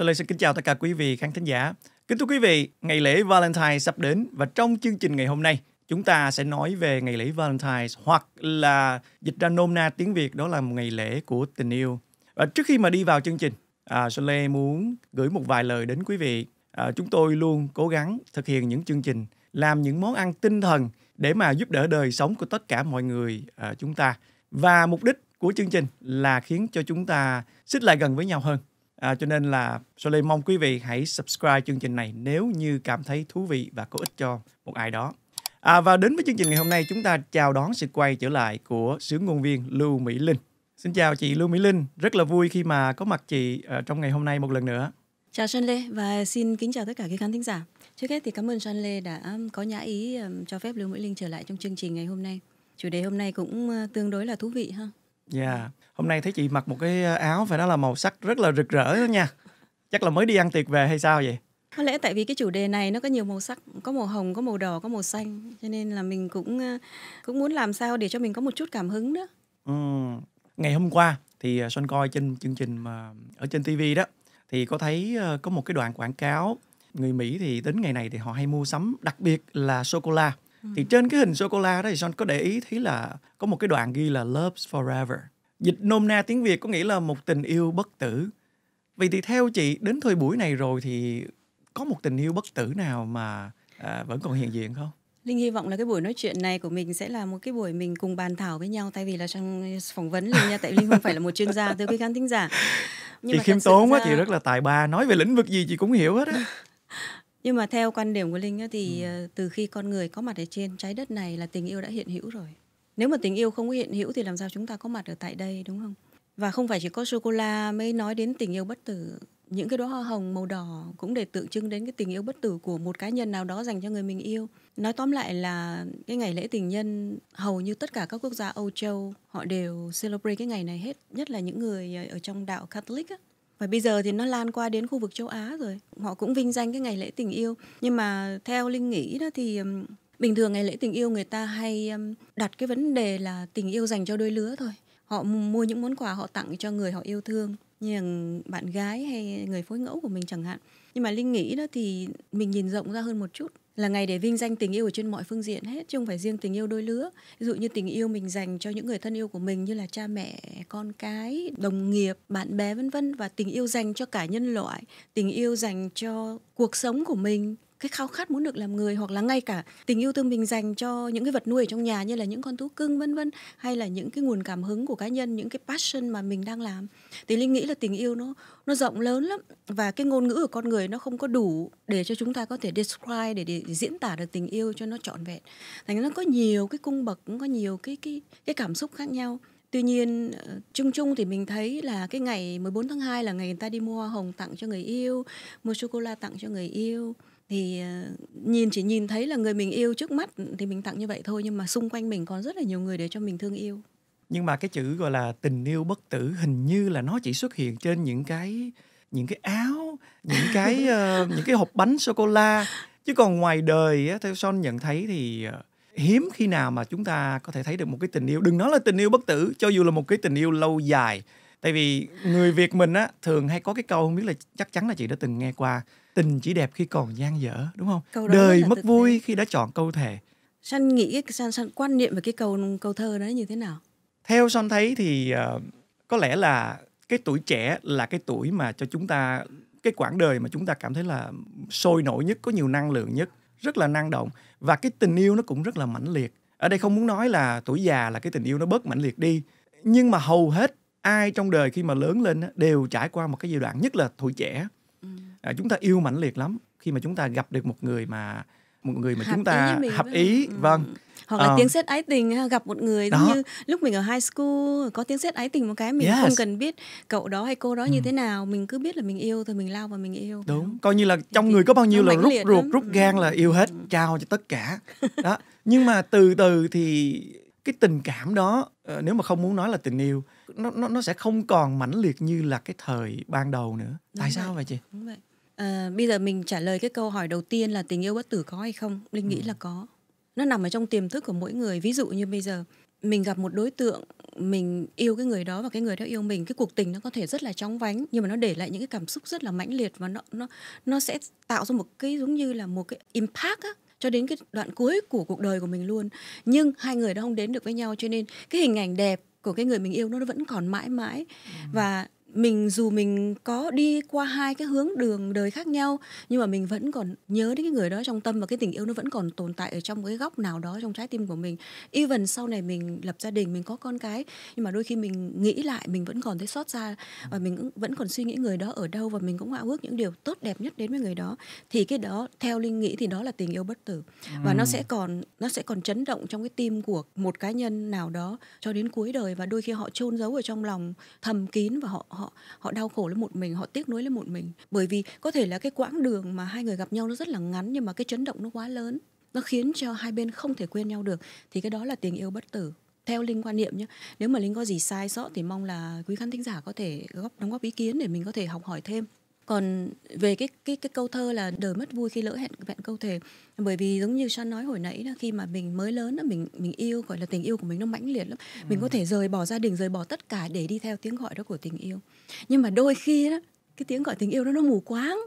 So Lê xin kính chào tất cả quý vị khán thính giả. Kính thưa quý vị, ngày lễ Valentine sắp đến và trong chương trình ngày hôm nay, chúng ta sẽ nói về ngày lễ Valentine hoặc là dịch ra nôm na tiếng Việt đó là một ngày lễ của tình yêu. Và trước khi mà đi vào chương trình, à, Sơn Lê muốn gửi một vài lời đến quý vị. À, chúng tôi luôn cố gắng thực hiện những chương trình, làm những món ăn tinh thần để mà giúp đỡ đời sống của tất cả mọi người à, chúng ta. Và mục đích của chương trình là khiến cho chúng ta xích lại gần với nhau hơn À, cho nên là Soleil mong quý vị hãy subscribe chương trình này nếu như cảm thấy thú vị và có ích cho một ai đó. À, và đến với chương trình ngày hôm nay chúng ta chào đón sự quay trở lại của sứ ngôn viên Lưu Mỹ Linh. Xin chào chị Lưu Mỹ Linh, rất là vui khi mà có mặt chị ở ờ, trong ngày hôm nay một lần nữa. Chào Sơn Lê và xin kính chào tất cả các khán thính giả. Trước hết thì cảm ơn Sơn Lê đã có nhã ý cho phép Lưu Mỹ Linh trở lại trong chương trình ngày hôm nay. Chủ đề hôm nay cũng tương đối là thú vị ha. Dạ. Yeah. Hôm nay thấy chị mặc một cái ờ, áo phải nói là màu sắc rất là rực rỡ đó nha. Chắc là mới đi ăn tiệc về hay sao vậy? Có lẽ tại vì cái chủ đề này nó có nhiều màu sắc, có màu hồng, có màu đỏ, có màu xanh, cho nên là mình cũng ờ, cũng muốn làm sao để cho mình có một chút cảm hứng đó. Ừ. Ngày hôm qua thì ờ, son coi trên chương trình mà ở trên TV đó thì có thấy có một cái đoạn quảng cáo người Mỹ thì đến ngày này thì họ hay mua sắm đặc biệt là sô cô la. Ừ. thì trên cái hình sô cô la đó thì son có để ý thấy là có một cái đoạn ghi là loves forever dịch nôm na tiếng việt có nghĩa là một tình yêu bất tử vậy thì theo chị đến thời buổi này rồi thì có một tình yêu bất tử nào mà à, vẫn còn hiện diện không Linh hy vọng là cái buổi nói chuyện này của mình sẽ là một cái buổi mình cùng bàn thảo với nhau thay vì là trong phỏng vấn Linh nha tại Linh không phải là một chuyên gia thưa quý khán thính giả. Nhưng chị khiêm tốn quá ra... chị rất là tài ba nói về lĩnh vực gì chị cũng hiểu hết á. nhưng mà theo quan điểm của linh ấy, thì ừ. Ờ, từ khi con người có mặt ở trên trái đất này là tình yêu đã hiện hữu rồi nếu mà tình yêu không có hiện hữu thì làm sao chúng ta có mặt ở tại đây đúng không và không phải chỉ có sô cô la mới nói đến tình yêu bất tử những cái đóa hoa hồng màu đỏ cũng để tượng trưng đến cái tình yêu bất tử của một cá nhân nào đó dành cho người mình yêu. Nói tóm lại là cái ngày lễ tình nhân hầu như tất cả các quốc gia Âu Châu họ đều celebrate cái ngày này hết, nhất là những người ờ, ở trong đạo Catholic á, và bây giờ thì nó lan qua đến khu vực châu Á rồi họ cũng vinh danh cái ngày lễ tình yêu nhưng mà theo linh nghĩ đó thì bình thường ngày lễ tình yêu người ta hay đặt cái vấn đề là tình yêu dành cho đôi lứa thôi họ mua những món quà họ tặng cho người họ yêu thương như bạn gái hay người phối ngẫu của mình chẳng hạn nhưng mà linh nghĩ đó thì mình nhìn rộng ra hơn một chút là ngày để vinh danh tình yêu ở trên mọi phương diện hết chứ không phải riêng tình yêu đôi lứa ví dụ như tình yêu mình dành cho những người thân yêu của mình như là cha mẹ con cái đồng nghiệp bạn bè vân vân và tình yêu dành cho cả nhân loại tình yêu dành cho cuộc sống của mình cái khao khát muốn được làm người hoặc là ngay cả tình yêu thương mình dành cho những cái vật nuôi ở trong nhà như là những con thú cưng vân vân hay là những cái nguồn cảm hứng của cá nhân những cái passion mà mình đang làm thì linh nghĩ là tình yêu nó nó rộng lớn lắm và cái ngôn ngữ của con người nó không có đủ để cho chúng ta có thể describe để, để diễn tả được tình yêu cho nó trọn vẹn thành nó có nhiều cái cung bậc cũng có nhiều cái cái cái cảm xúc khác nhau Tuy nhiên ờ, chung chung thì mình thấy là cái ngày 14 tháng 2 là ngày người ta đi mua hoa hồng tặng cho người yêu, mua sô cô la tặng cho người yêu, thì ờ, nhìn chỉ nhìn thấy là người mình yêu trước mắt thì mình tặng như vậy thôi nhưng mà xung quanh mình còn rất là nhiều người để cho mình thương yêu nhưng mà cái chữ gọi là tình yêu bất tử hình như là nó chỉ xuất hiện trên những cái những cái áo những cái uh, những cái hộp bánh sô cô la chứ còn ngoài đời theo son nhận thấy thì ờ, hiếm khi nào mà chúng ta có thể thấy được một cái tình yêu đừng nói là tình yêu bất tử cho dù là một cái tình yêu lâu dài tại vì người việt mình á thường hay có cái câu không biết là chắc chắn là chị đã từng nghe qua tình chỉ đẹp khi còn gian dở đúng không câu đó đời mất vui thế. khi đã chọn câu thề san nghĩ san san quan niệm về cái câu câu thơ đó như thế nào theo san thấy thì uh, có lẽ là cái tuổi trẻ là cái tuổi mà cho chúng ta cái quãng đời mà chúng ta cảm thấy là sôi nổi nhất có nhiều năng lượng nhất rất là năng động và cái tình yêu nó cũng rất là mãnh liệt ở đây không muốn nói là tuổi già là cái tình yêu nó bớt mãnh liệt đi nhưng mà hầu hết ai trong đời khi mà lớn lên đều trải qua một cái giai đoạn nhất là tuổi trẻ à, chúng ta yêu mãnh liệt lắm khi mà chúng ta gặp được một người mà một người mà hợp chúng ta ý hợp ý ừ. vâng hoặc là ờ. tiếng xét ái tình gặp một người đó. như lúc mình ở high school có tiếng xét ái tình một cái mình yes. không cần biết cậu đó hay cô đó như ừ. thế nào mình cứ biết là mình yêu thì mình lao và mình yêu đúng coi như là trong Thì người có bao nhiêu là rút ruột rút gan là ừ. yêu hết ừ. trao cho tất cả đó nhưng mà từ từ thì cái tình cảm đó ờ, nếu mà không muốn nói là tình yêu nó nó nó sẽ không còn mãnh liệt như là cái thời ban đầu nữa Đúng tại vậy. sao vậy chị Đúng vậy À, bây giờ mình trả lời cái câu hỏi đầu tiên là tình yêu bất tử có hay không? Linh ừ. nghĩ là có. Nó nằm ở trong tiềm thức của mỗi người. Ví dụ như bây giờ mình gặp một đối tượng mình yêu cái người đó và cái người đó yêu mình cái cuộc tình nó có thể rất là chóng vánh nhưng mà nó để lại những cái cảm xúc rất là mãnh liệt và nó nó nó sẽ tạo ra một cái giống như là một cái impact á cho đến cái đoạn cuối của cuộc đời của mình luôn nhưng hai người đó không đến được với nhau cho nên cái hình ảnh đẹp của cái người mình yêu nó vẫn còn mãi mãi ừ. và mình dù mình có đi qua hai cái hướng đường đời khác nhau nhưng mà mình vẫn còn nhớ đến cái người đó trong tâm và cái tình yêu nó vẫn còn tồn tại ở trong cái góc nào đó trong trái tim của mình even sau này mình lập gia đình mình có con cái nhưng mà đôi khi mình nghĩ lại mình vẫn còn thấy xót xa và mình vẫn còn suy nghĩ người đó ở đâu và mình cũng ao ước những điều tốt đẹp nhất đến với người đó thì cái đó theo linh nghĩ thì đó là tình yêu bất tử và ừ. nó sẽ còn nó sẽ còn chấn động trong cái tim của một cá nhân nào đó cho đến cuối đời và đôi khi họ chôn giấu ở trong lòng thầm kín và họ họ họ đau khổ lên một mình họ tiếc nuối lên một mình bởi vì có thể là cái quãng đường mà hai người gặp nhau nó rất là ngắn nhưng mà cái chấn động nó quá lớn nó khiến cho hai bên không thể quên nhau được thì cái đó là tình yêu bất tử theo linh quan niệm nhé nếu mà linh có gì sai sót thì mong là quý khán thính giả có thể góp đóng góp ý kiến để mình có thể học hỏi thêm còn về cái cái cái câu thơ là đời mất vui khi lỡ hẹn vẹn câu thề bởi vì giống như Sean nói hồi nãy là khi mà mình mới lớn là mình mình yêu gọi là tình yêu của mình nó mãnh liệt lắm ừ. mình có thể rời bỏ gia đình rời bỏ tất cả để đi theo tiếng gọi đó của tình yêu nhưng mà đôi khi đó cái tiếng gọi tình yêu đó nó mù quáng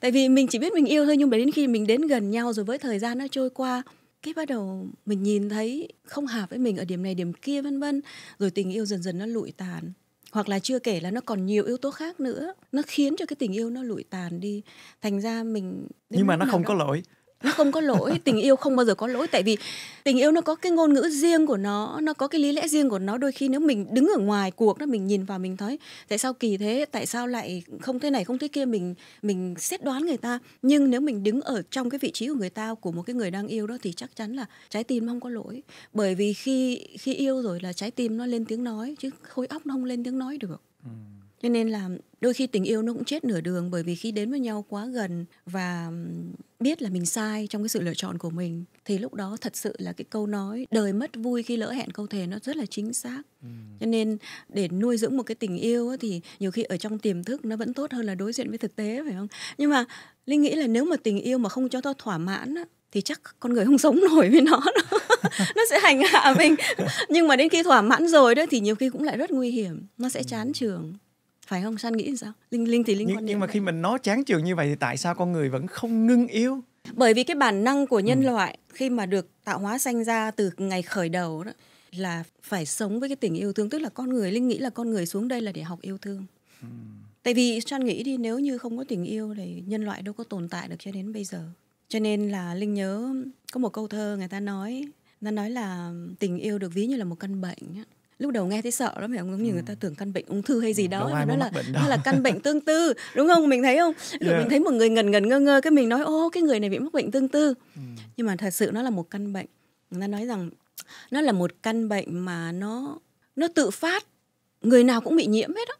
tại vì mình chỉ biết mình yêu thôi nhưng mà đến khi mình đến gần nhau rồi với thời gian nó trôi qua cái bắt đầu mình nhìn thấy không hợp với mình ở điểm này điểm kia vân vân rồi tình yêu dần dần nó lụi tàn hoặc là chưa kể là nó còn nhiều yếu tố khác nữa nó khiến cho cái tình yêu nó lụi tàn đi thành ra mình nhưng mà nó không đó. có lỗi nó không có lỗi tình yêu không bao giờ có lỗi tại vì tình yêu nó có cái ngôn ngữ riêng của nó nó có cái lý lẽ riêng của nó đôi khi nếu mình đứng ở ngoài cuộc đó mình nhìn vào mình thấy tại sao kỳ thế tại sao lại không thế này không thế kia mình mình xét đoán người ta nhưng nếu mình đứng ở trong cái vị trí của người ta của một cái người đang yêu đó thì chắc chắn là trái tim không có lỗi bởi vì khi khi yêu rồi là trái tim nó lên tiếng nói chứ khối óc nó không lên tiếng nói được ừ. cho nên là đôi khi tình yêu nó cũng chết nửa đường bởi vì khi đến với nhau quá gần và biết là mình sai trong cái sự lựa chọn của mình thì lúc đó thật sự là cái câu nói đời mất vui khi lỡ hẹn câu thề nó rất là chính xác ừ. cho nên để nuôi dưỡng một cái tình yêu thì nhiều khi ở trong tiềm thức nó vẫn tốt hơn là đối diện với thực tế phải không nhưng mà linh nghĩ là nếu mà tình yêu mà không cho ta thỏa mãn thì chắc con người không sống nổi với nó đâu. nó sẽ hành hạ mình nhưng mà đến khi thỏa mãn rồi đó thì nhiều khi cũng lại rất nguy hiểm nó sẽ chán ừ. trường phải không san nghĩ sao linh linh thì linh nhưng, nhưng mà khi mình nói chán trường như vậy thì tại sao con người vẫn không ngưng yêu bởi vì cái bản năng của nhân ừ. loại khi mà được tạo hóa sanh ra từ ngày khởi đầu đó là phải sống với cái tình yêu thương tức là con người linh nghĩ là con người xuống đây là để học yêu thương ừ. tại vì san nghĩ đi nếu như không có tình yêu thì nhân loại đâu có tồn tại được cho đến bây giờ cho nên là linh nhớ có một câu thơ người ta nói người nói là tình yêu được ví như là một căn bệnh lúc đầu nghe thấy sợ lắm phải không giống như ừ. người ta ừ. tưởng căn bệnh ung thư hay gì ừ, đó đâu mà nó là nó là căn bệnh tương tư đúng không mình thấy không rồi yeah. mình thấy một người ngần ngần ngơ ngơ cái mình nói ô cái người này bị mắc bệnh tương tư ừ. nhưng mà thật sự nó là một căn bệnh người ta nói rằng nó là một căn bệnh mà nó nó tự phát người nào cũng bị nhiễm hết á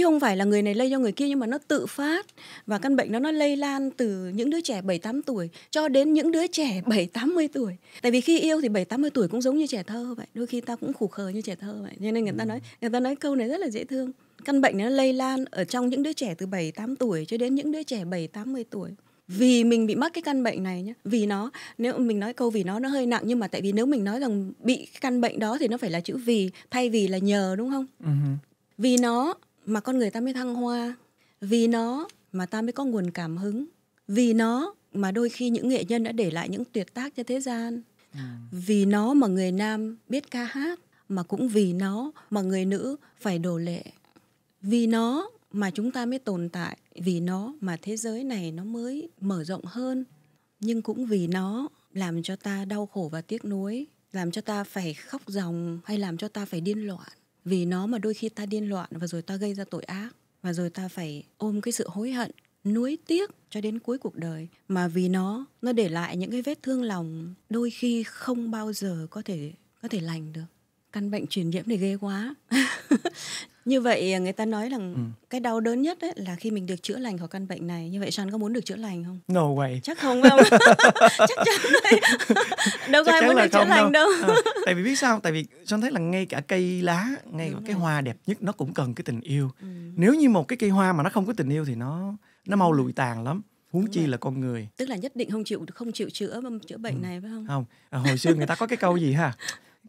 chứ không phải là người này lây cho người kia nhưng mà nó tự phát và căn bệnh đó nó lây lan từ những đứa trẻ 7 8 tuổi cho đến những đứa trẻ 7 80 tuổi. Tại vì khi yêu thì 7 80 tuổi cũng giống như trẻ thơ vậy, đôi khi ta cũng khủ khờ như trẻ thơ vậy. Cho nên người ta ừ. nói người ta nói câu này rất là dễ thương. Căn bệnh nó lây lan ở trong những đứa trẻ từ 7 8 tuổi cho đến những đứa trẻ 7 80 tuổi vì mình bị mắc cái căn bệnh này nhé vì nó nếu mình nói câu vì nó nó hơi nặng nhưng mà tại vì nếu mình nói rằng bị căn bệnh đó thì nó phải là chữ vì thay vì là nhờ đúng không uh-huh. vì nó mà con người ta mới thăng hoa vì nó mà ta mới có nguồn cảm hứng vì nó mà đôi khi những nghệ nhân đã để lại những tuyệt tác cho thế gian à. vì nó mà người nam biết ca hát mà cũng vì nó mà người nữ phải đổ lệ vì nó mà chúng ta mới tồn tại vì nó mà thế giới này nó mới mở rộng hơn nhưng cũng vì nó làm cho ta đau khổ và tiếc nuối làm cho ta phải khóc ròng hay làm cho ta phải điên loạn vì nó mà đôi khi ta điên loạn và rồi ta gây ra tội ác và rồi ta phải ôm cái sự hối hận nuối tiếc cho đến cuối cuộc đời mà vì nó nó để lại những cái vết thương lòng đôi khi không bao giờ có thể có thể lành được căn bệnh truyền nhiễm thì ghê quá Như vậy à, người ta nói rằng ừ. cái đau đớn nhất ấy là khi mình được chữa lành khỏi căn bệnh này. Như vậy Sean có muốn được chữa lành không? No way. Chắc không đâu chắc chắn đấy. đâu có ai muốn được chữa lành đâu. đâu. À, tại vì biết sao? Tại vì Sean thấy là ngay cả cây lá, ngay cả cái hoa đẹp nhất nó cũng cần cái tình yêu. Ừ. Nếu như một cái cây hoa mà nó không có tình yêu thì nó nó mau ừ. lụi tàn lắm huống chi là con người tức là nhất định không chịu không chịu chữa chữa bệnh ừ. này phải không không à, hồi xưa người ta có cái câu gì ha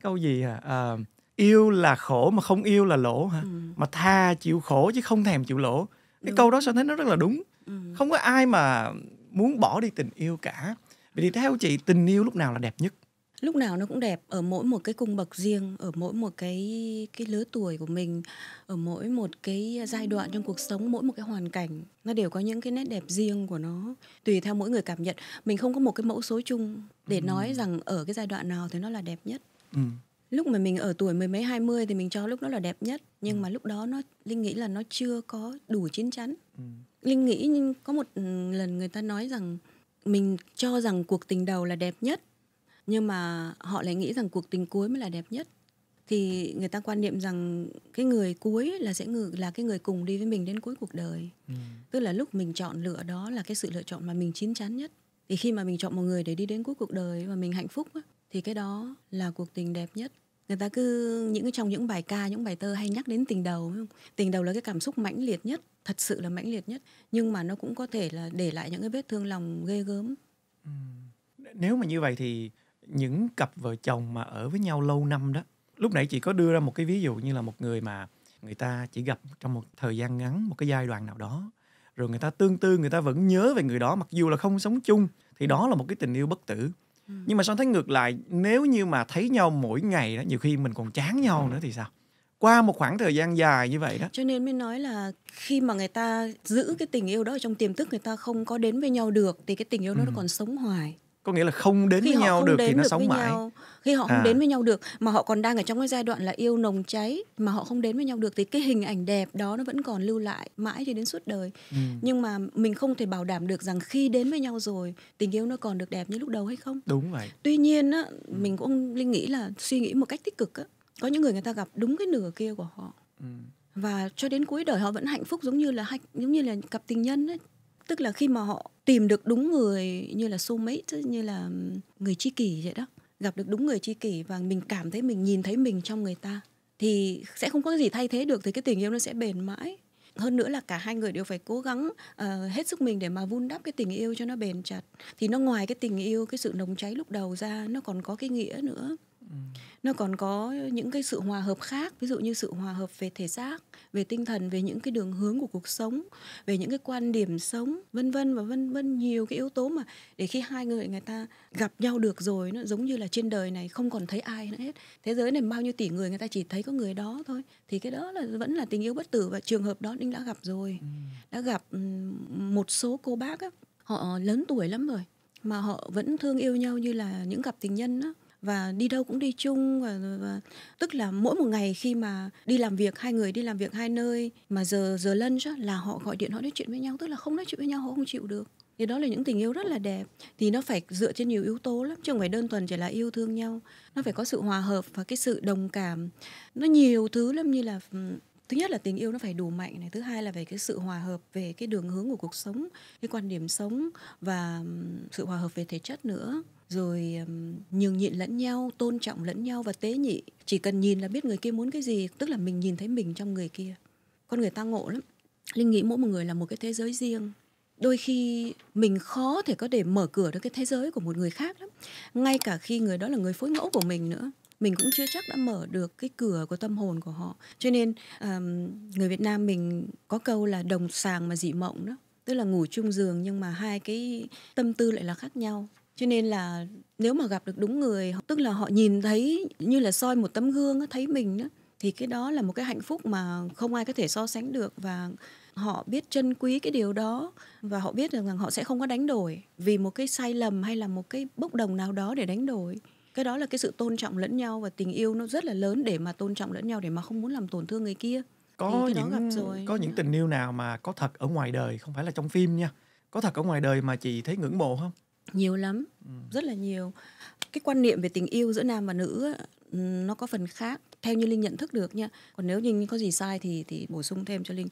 câu gì à, à yêu là khổ mà không yêu là lỗ hả ừ. mà tha chịu khổ chứ không thèm chịu lỗ cái đúng. câu đó sao thấy nó rất là đúng ừ. không có ai mà muốn bỏ đi tình yêu cả vì theo chị tình yêu lúc nào là đẹp nhất lúc nào nó cũng đẹp ở mỗi một cái cung bậc riêng ở mỗi một cái cái lứa tuổi của mình ở mỗi một cái giai đoạn trong cuộc sống mỗi một cái hoàn cảnh nó đều có những cái nét đẹp riêng của nó tùy theo mỗi người cảm nhận mình không có một cái mẫu số chung để ừ. nói rằng ở cái giai đoạn nào thì nó là đẹp nhất ừ lúc mà mình ở tuổi mười mấy hai mươi thì mình cho lúc đó là đẹp nhất nhưng ừ. mà lúc đó nó linh nghĩ là nó chưa có đủ chín chắn ừ. linh nghĩ có một ừ, lần người ta nói rằng mình cho rằng cuộc tình đầu là đẹp nhất nhưng mà họ lại nghĩ rằng cuộc tình cuối mới là đẹp nhất thì người ta quan niệm rằng cái người cuối là sẽ ngự là cái người cùng đi với mình đến cuối cuộc đời ừ. tức là lúc mình chọn lựa đó là cái sự lựa chọn mà mình chín chắn nhất thì khi mà mình chọn một người để đi đến cuối cuộc đời và mình hạnh phúc thì cái đó là cuộc tình đẹp nhất người ta cứ những trong những bài ca những bài thơ hay nhắc đến tình đầu không? tình đầu là cái cảm xúc mãnh liệt nhất thật sự là mãnh liệt nhất nhưng mà nó cũng có thể là để lại những cái vết thương lòng ghê gớm ừ. nếu mà như vậy thì những cặp vợ chồng mà ở với nhau lâu năm đó lúc nãy chị có đưa ra một cái ví dụ như là một người mà người ta chỉ gặp trong một thời gian ngắn một cái giai đoạn nào đó rồi người ta tương tư người ta vẫn nhớ về người đó mặc dù là không sống chung thì đó là một cái tình yêu bất tử Ừ. nhưng mà sao thấy ngược lại nếu như mà thấy nhau mỗi ngày đó nhiều khi mình còn chán nhau nữa thì sao qua một khoảng thời gian dài như vậy đó cho nên mới nói là khi mà người ta giữ cái tình yêu đó trong tiềm thức người ta không có đến với nhau được thì cái tình yêu đó nó ừ. còn sống hoài có nghĩa là không đến khi với nhau được đến thì nó được sống mãi nhau, khi họ không à. đến với nhau được mà họ còn đang ở trong cái giai đoạn là yêu nồng cháy mà họ không đến với nhau được thì cái hình ảnh đẹp đó nó vẫn còn lưu lại mãi cho đến suốt đời ừ. nhưng mà mình không thể bảo đảm được rằng khi đến với nhau rồi tình yêu nó còn được đẹp như lúc đầu hay không đúng vậy tuy nhiên á ừ. mình cũng linh nghĩ là suy nghĩ một cách tích cực á có những người người ta gặp đúng cái nửa kia của họ ừ và cho đến cuối đời họ vẫn hạnh phúc giống như là giống như là cặp tình nhân ấy, tức là khi mà họ tìm được đúng người như là soulmate như là người tri kỷ vậy đó gặp được đúng người tri kỷ và mình cảm thấy mình nhìn thấy mình trong người ta thì sẽ không có gì thay thế được thì cái tình yêu nó sẽ bền mãi hơn nữa là cả hai người đều phải cố gắng uh, hết sức mình để mà vun đắp cái tình yêu cho nó bền chặt thì nó ngoài cái tình yêu cái sự nồng cháy lúc đầu ra nó còn có cái nghĩa nữa nó còn có những cái sự hòa hợp khác ví dụ như sự hòa hợp về thể xác về tinh thần về những cái đường hướng của cuộc sống về những cái quan điểm sống vân vân và vân vân nhiều cái yếu tố mà để khi hai người người ta gặp nhau được rồi nó giống như là trên đời này không còn thấy ai nữa hết thế giới này bao nhiêu tỷ người người ta chỉ thấy có người đó thôi thì cái đó là vẫn là tình yêu bất tử và trường hợp đó đinh đã gặp rồi ừ. đã gặp ừ, một số cô bác á, họ lớn tuổi lắm rồi mà họ vẫn thương yêu nhau như là những cặp tình nhân đó và đi đâu cũng đi chung và, và tức là mỗi một ngày khi mà đi làm việc hai người đi làm việc hai nơi mà giờ giờ lân là họ gọi điện họ nói chuyện với nhau tức là không nói chuyện với nhau họ không chịu được thì đó là những tình yêu rất là đẹp thì nó phải dựa trên nhiều yếu tố lắm chứ không phải đơn thuần chỉ là yêu thương nhau nó phải có sự hòa hợp và cái sự đồng cảm nó nhiều thứ lắm như là thứ nhất là tình yêu nó phải đủ mạnh này thứ hai là về cái sự hòa hợp về cái đường hướng của cuộc sống cái quan điểm sống và sự hòa hợp về thể chất nữa rồi nhường nhịn lẫn nhau tôn trọng lẫn nhau và tế nhị chỉ cần nhìn là biết người kia muốn cái gì tức là mình nhìn thấy mình trong người kia con người ta ngộ lắm linh nghĩ mỗi một người là một cái thế giới riêng đôi khi mình khó thể có để mở cửa được cái thế giới của một người khác lắm ngay cả khi người đó là người phối ngẫu của mình nữa mình cũng chưa chắc đã mở được cái cửa của tâm hồn của họ cho nên um, người việt nam mình có câu là đồng sàng mà dị mộng đó tức là ngủ chung giường nhưng mà hai cái tâm tư lại là khác nhau cho nên là nếu mà gặp được đúng người tức là họ nhìn thấy như là soi một tấm gương thấy mình đó thì cái đó là một cái hạnh phúc mà không ai có thể so sánh được và họ biết trân quý cái điều đó và họ biết rằng họ sẽ không có đánh đổi vì một cái sai lầm hay là một cái bốc đồng nào đó để đánh đổi cái đó là cái sự tôn trọng lẫn nhau và tình yêu nó rất là lớn để mà tôn trọng lẫn nhau để mà không muốn làm tổn thương người kia có thì cái những đó gặp rồi. có những tình yêu nào mà có thật ở ngoài đời không phải là trong phim nha có thật ở ngoài đời mà chị thấy ngưỡng mộ không nhiều lắm ừ. rất là nhiều cái quan niệm về tình yêu giữa nam và nữ nó có phần khác theo như linh nhận thức được nha còn nếu như có gì sai thì thì bổ sung thêm cho linh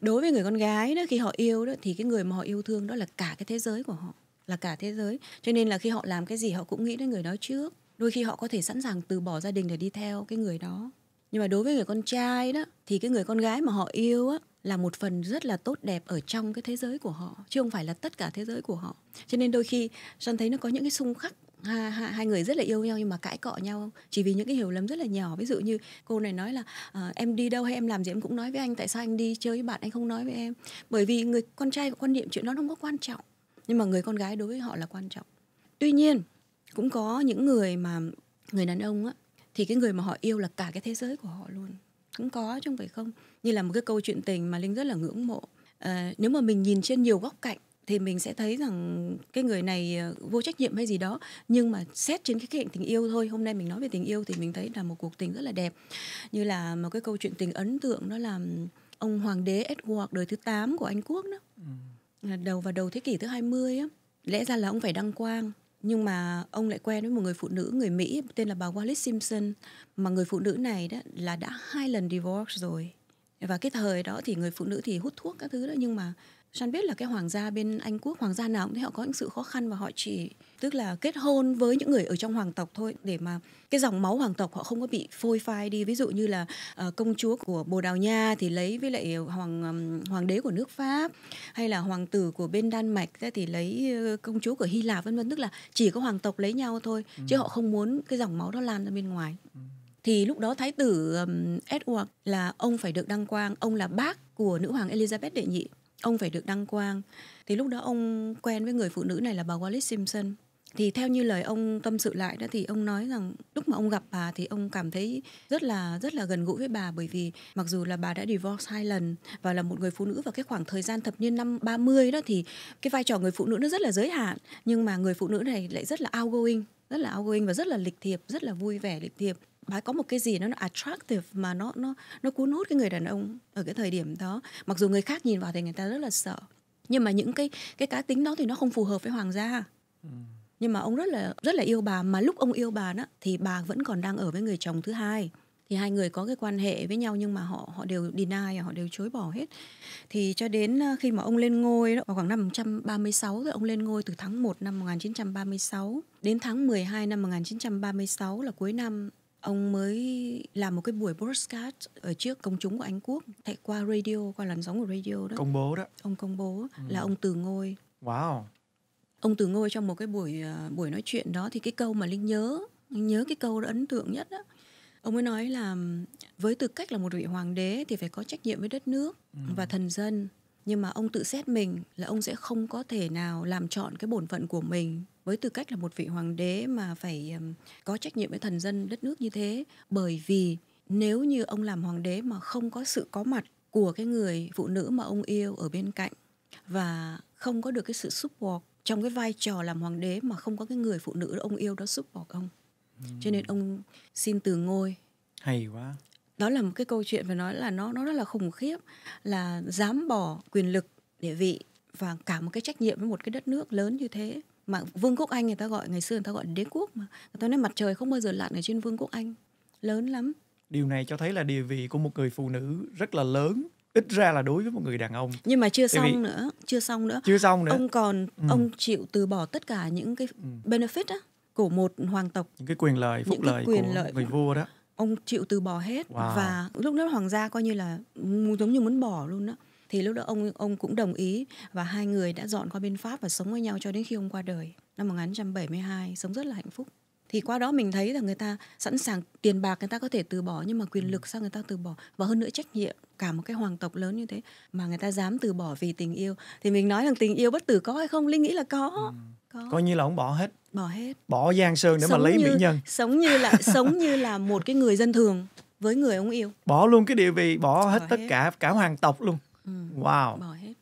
đối với người con gái đó khi họ yêu đó thì cái người mà họ yêu thương đó là cả cái thế giới của họ là cả thế giới cho nên là khi họ làm cái gì họ cũng nghĩ đến người đó trước đôi khi họ có thể sẵn sàng từ bỏ gia đình để đi theo cái người đó nhưng mà đối với người con trai đó thì cái người con gái mà họ yêu á là một phần rất là tốt đẹp ở trong cái thế giới của họ chứ không phải là tất cả thế giới của họ cho nên đôi khi Sơn thấy nó có những cái xung khắc ha, ha, hai người rất là yêu nhau nhưng mà cãi cọ nhau chỉ vì những cái hiểu lầm rất là nhỏ ví dụ như cô này nói là à, em đi đâu hay em làm gì em cũng nói với anh tại sao anh đi chơi với bạn anh không nói với em bởi vì người con trai có quan niệm chuyện đó không có quan trọng nhưng mà người con gái đối với họ là quan trọng tuy nhiên cũng có những người mà người đàn ông á thì cái người mà họ yêu là cả cái thế giới của họ luôn cũng có chứ không phải không như là một cái câu chuyện tình mà linh rất là ngưỡng mộ à, nếu mà mình nhìn trên nhiều góc cạnh thì mình sẽ thấy rằng cái người này ờ, vô trách nhiệm hay gì đó nhưng mà xét trên cái khía cạnh tình yêu thôi hôm nay mình nói về tình yêu thì mình thấy là một cuộc tình rất là đẹp như là một cái câu chuyện tình ấn tượng đó là ông hoàng đế Edward đời thứ 8 của Anh quốc đó ừ. đầu vào đầu thế kỷ thứ 20 á lẽ ra là ông phải đăng quang nhưng mà ông lại quen với một người phụ nữ người Mỹ tên là bà Wallace Simpson mà người phụ nữ này đó là đã hai lần divorce rồi và cái thời đó thì người phụ nữ thì hút thuốc các thứ đó nhưng mà Sean biết là cái hoàng gia bên Anh quốc hoàng gia nào cũng thấy họ có những sự khó khăn và họ chỉ tức là kết hôn với những người ở trong hoàng tộc thôi để mà cái dòng máu hoàng tộc họ không có bị phôi phai đi ví dụ như là uh, công chúa của Bồ Đào Nha thì lấy với lại hoàng um, hoàng đế của nước Pháp hay là hoàng tử của bên Đan Mạch thì lấy công chúa của Hy Lạp vân vân tức là chỉ có hoàng tộc lấy nhau thôi ừ. chứ họ không muốn cái dòng máu đó lan ra bên ngoài. Ừ thì lúc đó thái tử um, Edward là ông phải được đăng quang, ông là bác của nữ hoàng Elizabeth đệ nhị, ông phải được đăng quang. Thì lúc đó ông quen với người phụ nữ này là bà Wallis Simpson thì theo như lời ông tâm sự lại đó thì ông nói rằng lúc mà ông gặp bà thì ông cảm thấy rất là rất là gần gũi với bà bởi vì mặc dù là bà đã divorce hai lần và là một người phụ nữ vào cái khoảng thời gian thập niên năm 30 đó thì cái vai trò người phụ nữ nó rất là giới hạn nhưng mà người phụ nữ này lại rất là outgoing rất là outgoing và rất là lịch thiệp rất là vui vẻ lịch thiệp bà có một cái gì nó, nó attractive mà nó nó nó cuốn hút cái người đàn ông ở cái thời điểm đó mặc dù người khác nhìn vào thì người ta rất là sợ nhưng mà những cái cái cá tính đó thì nó không phù hợp với hoàng gia ừ nhưng mà ông rất là rất là yêu bà mà lúc ông yêu bà đó thì bà vẫn còn đang ở với người chồng thứ hai thì hai người có cái quan hệ với nhau nhưng mà họ họ đều deny họ đều chối bỏ hết thì cho đến ờ, khi mà ông lên ngôi đó, vào khoảng năm 1936 rồi ông lên ngôi từ tháng 1 năm 1936 đến tháng 12 năm 1936 là cuối năm ông mới làm một cái buổi broadcast ở trước công chúng của Anh Quốc tại qua radio qua làn sóng của radio đó công bố đó ông công bố ừ. là ông từ ngôi wow ông từ ngôi trong một cái buổi ờ, buổi nói chuyện đó thì cái câu mà linh nhớ linh nhớ cái câu ấn tượng nhất đó, ông ấy nói là với tư cách là một vị hoàng đế thì phải có trách nhiệm với đất nước ừ. và thần dân nhưng mà ông tự xét mình là ông sẽ không có thể nào làm chọn cái bổn phận của mình với tư cách là một vị hoàng đế mà phải có trách nhiệm với thần dân đất nước như thế bởi vì nếu như ông làm hoàng đế mà không có sự có mặt của cái người phụ nữ mà ông yêu ở bên cạnh và không có được cái sự support trong cái vai trò làm hoàng đế mà không có cái người phụ nữ ông yêu đó giúp bỏ ông cho nên ông xin từ ngôi hay quá đó là một cái câu chuyện phải nói là nó nó rất là khủng khiếp là dám bỏ quyền lực địa vị và cả một cái trách nhiệm với một cái đất nước lớn như thế mà vương quốc anh người ta gọi ngày xưa người ta gọi đế quốc mà người ta nói mặt trời không bao giờ lặn ở trên vương quốc anh lớn lắm điều này cho thấy là địa vị của một người phụ nữ rất là lớn ít ra là đối với một người đàn ông nhưng mà chưa Tại xong vì... nữa chưa xong nữa chưa xong nữa ông còn ừ. ông chịu từ bỏ tất cả những cái ừ. benefit á của một hoàng tộc những cái quyền lợi phúc lợi quyền của lợi người vua đó ông chịu từ bỏ hết wow. và lúc đó hoàng gia coi như là giống như muốn bỏ luôn đó thì lúc đó ông ông cũng đồng ý và hai người đã dọn qua bên Pháp và sống với nhau cho đến khi ông qua đời năm 1972 sống rất là hạnh phúc thì qua đó mình thấy là người ta sẵn sàng tiền bạc người ta có thể từ bỏ nhưng mà quyền ừ. lực sao người ta từ bỏ và hơn nữa trách nhiệm cả một cái hoàng tộc lớn như thế mà người ta dám từ bỏ vì tình yêu thì mình nói rằng tình yêu bất tử có hay không linh nghĩ là có ừ. có coi như là ông bỏ hết bỏ hết bỏ giang sơn để sống mà lấy như, mỹ nhân sống như là sống như là một cái người dân thường với người ông yêu bỏ luôn cái địa vị bỏ hết bỏ tất cả cả hoàng tộc luôn ừ. wow bỏ hết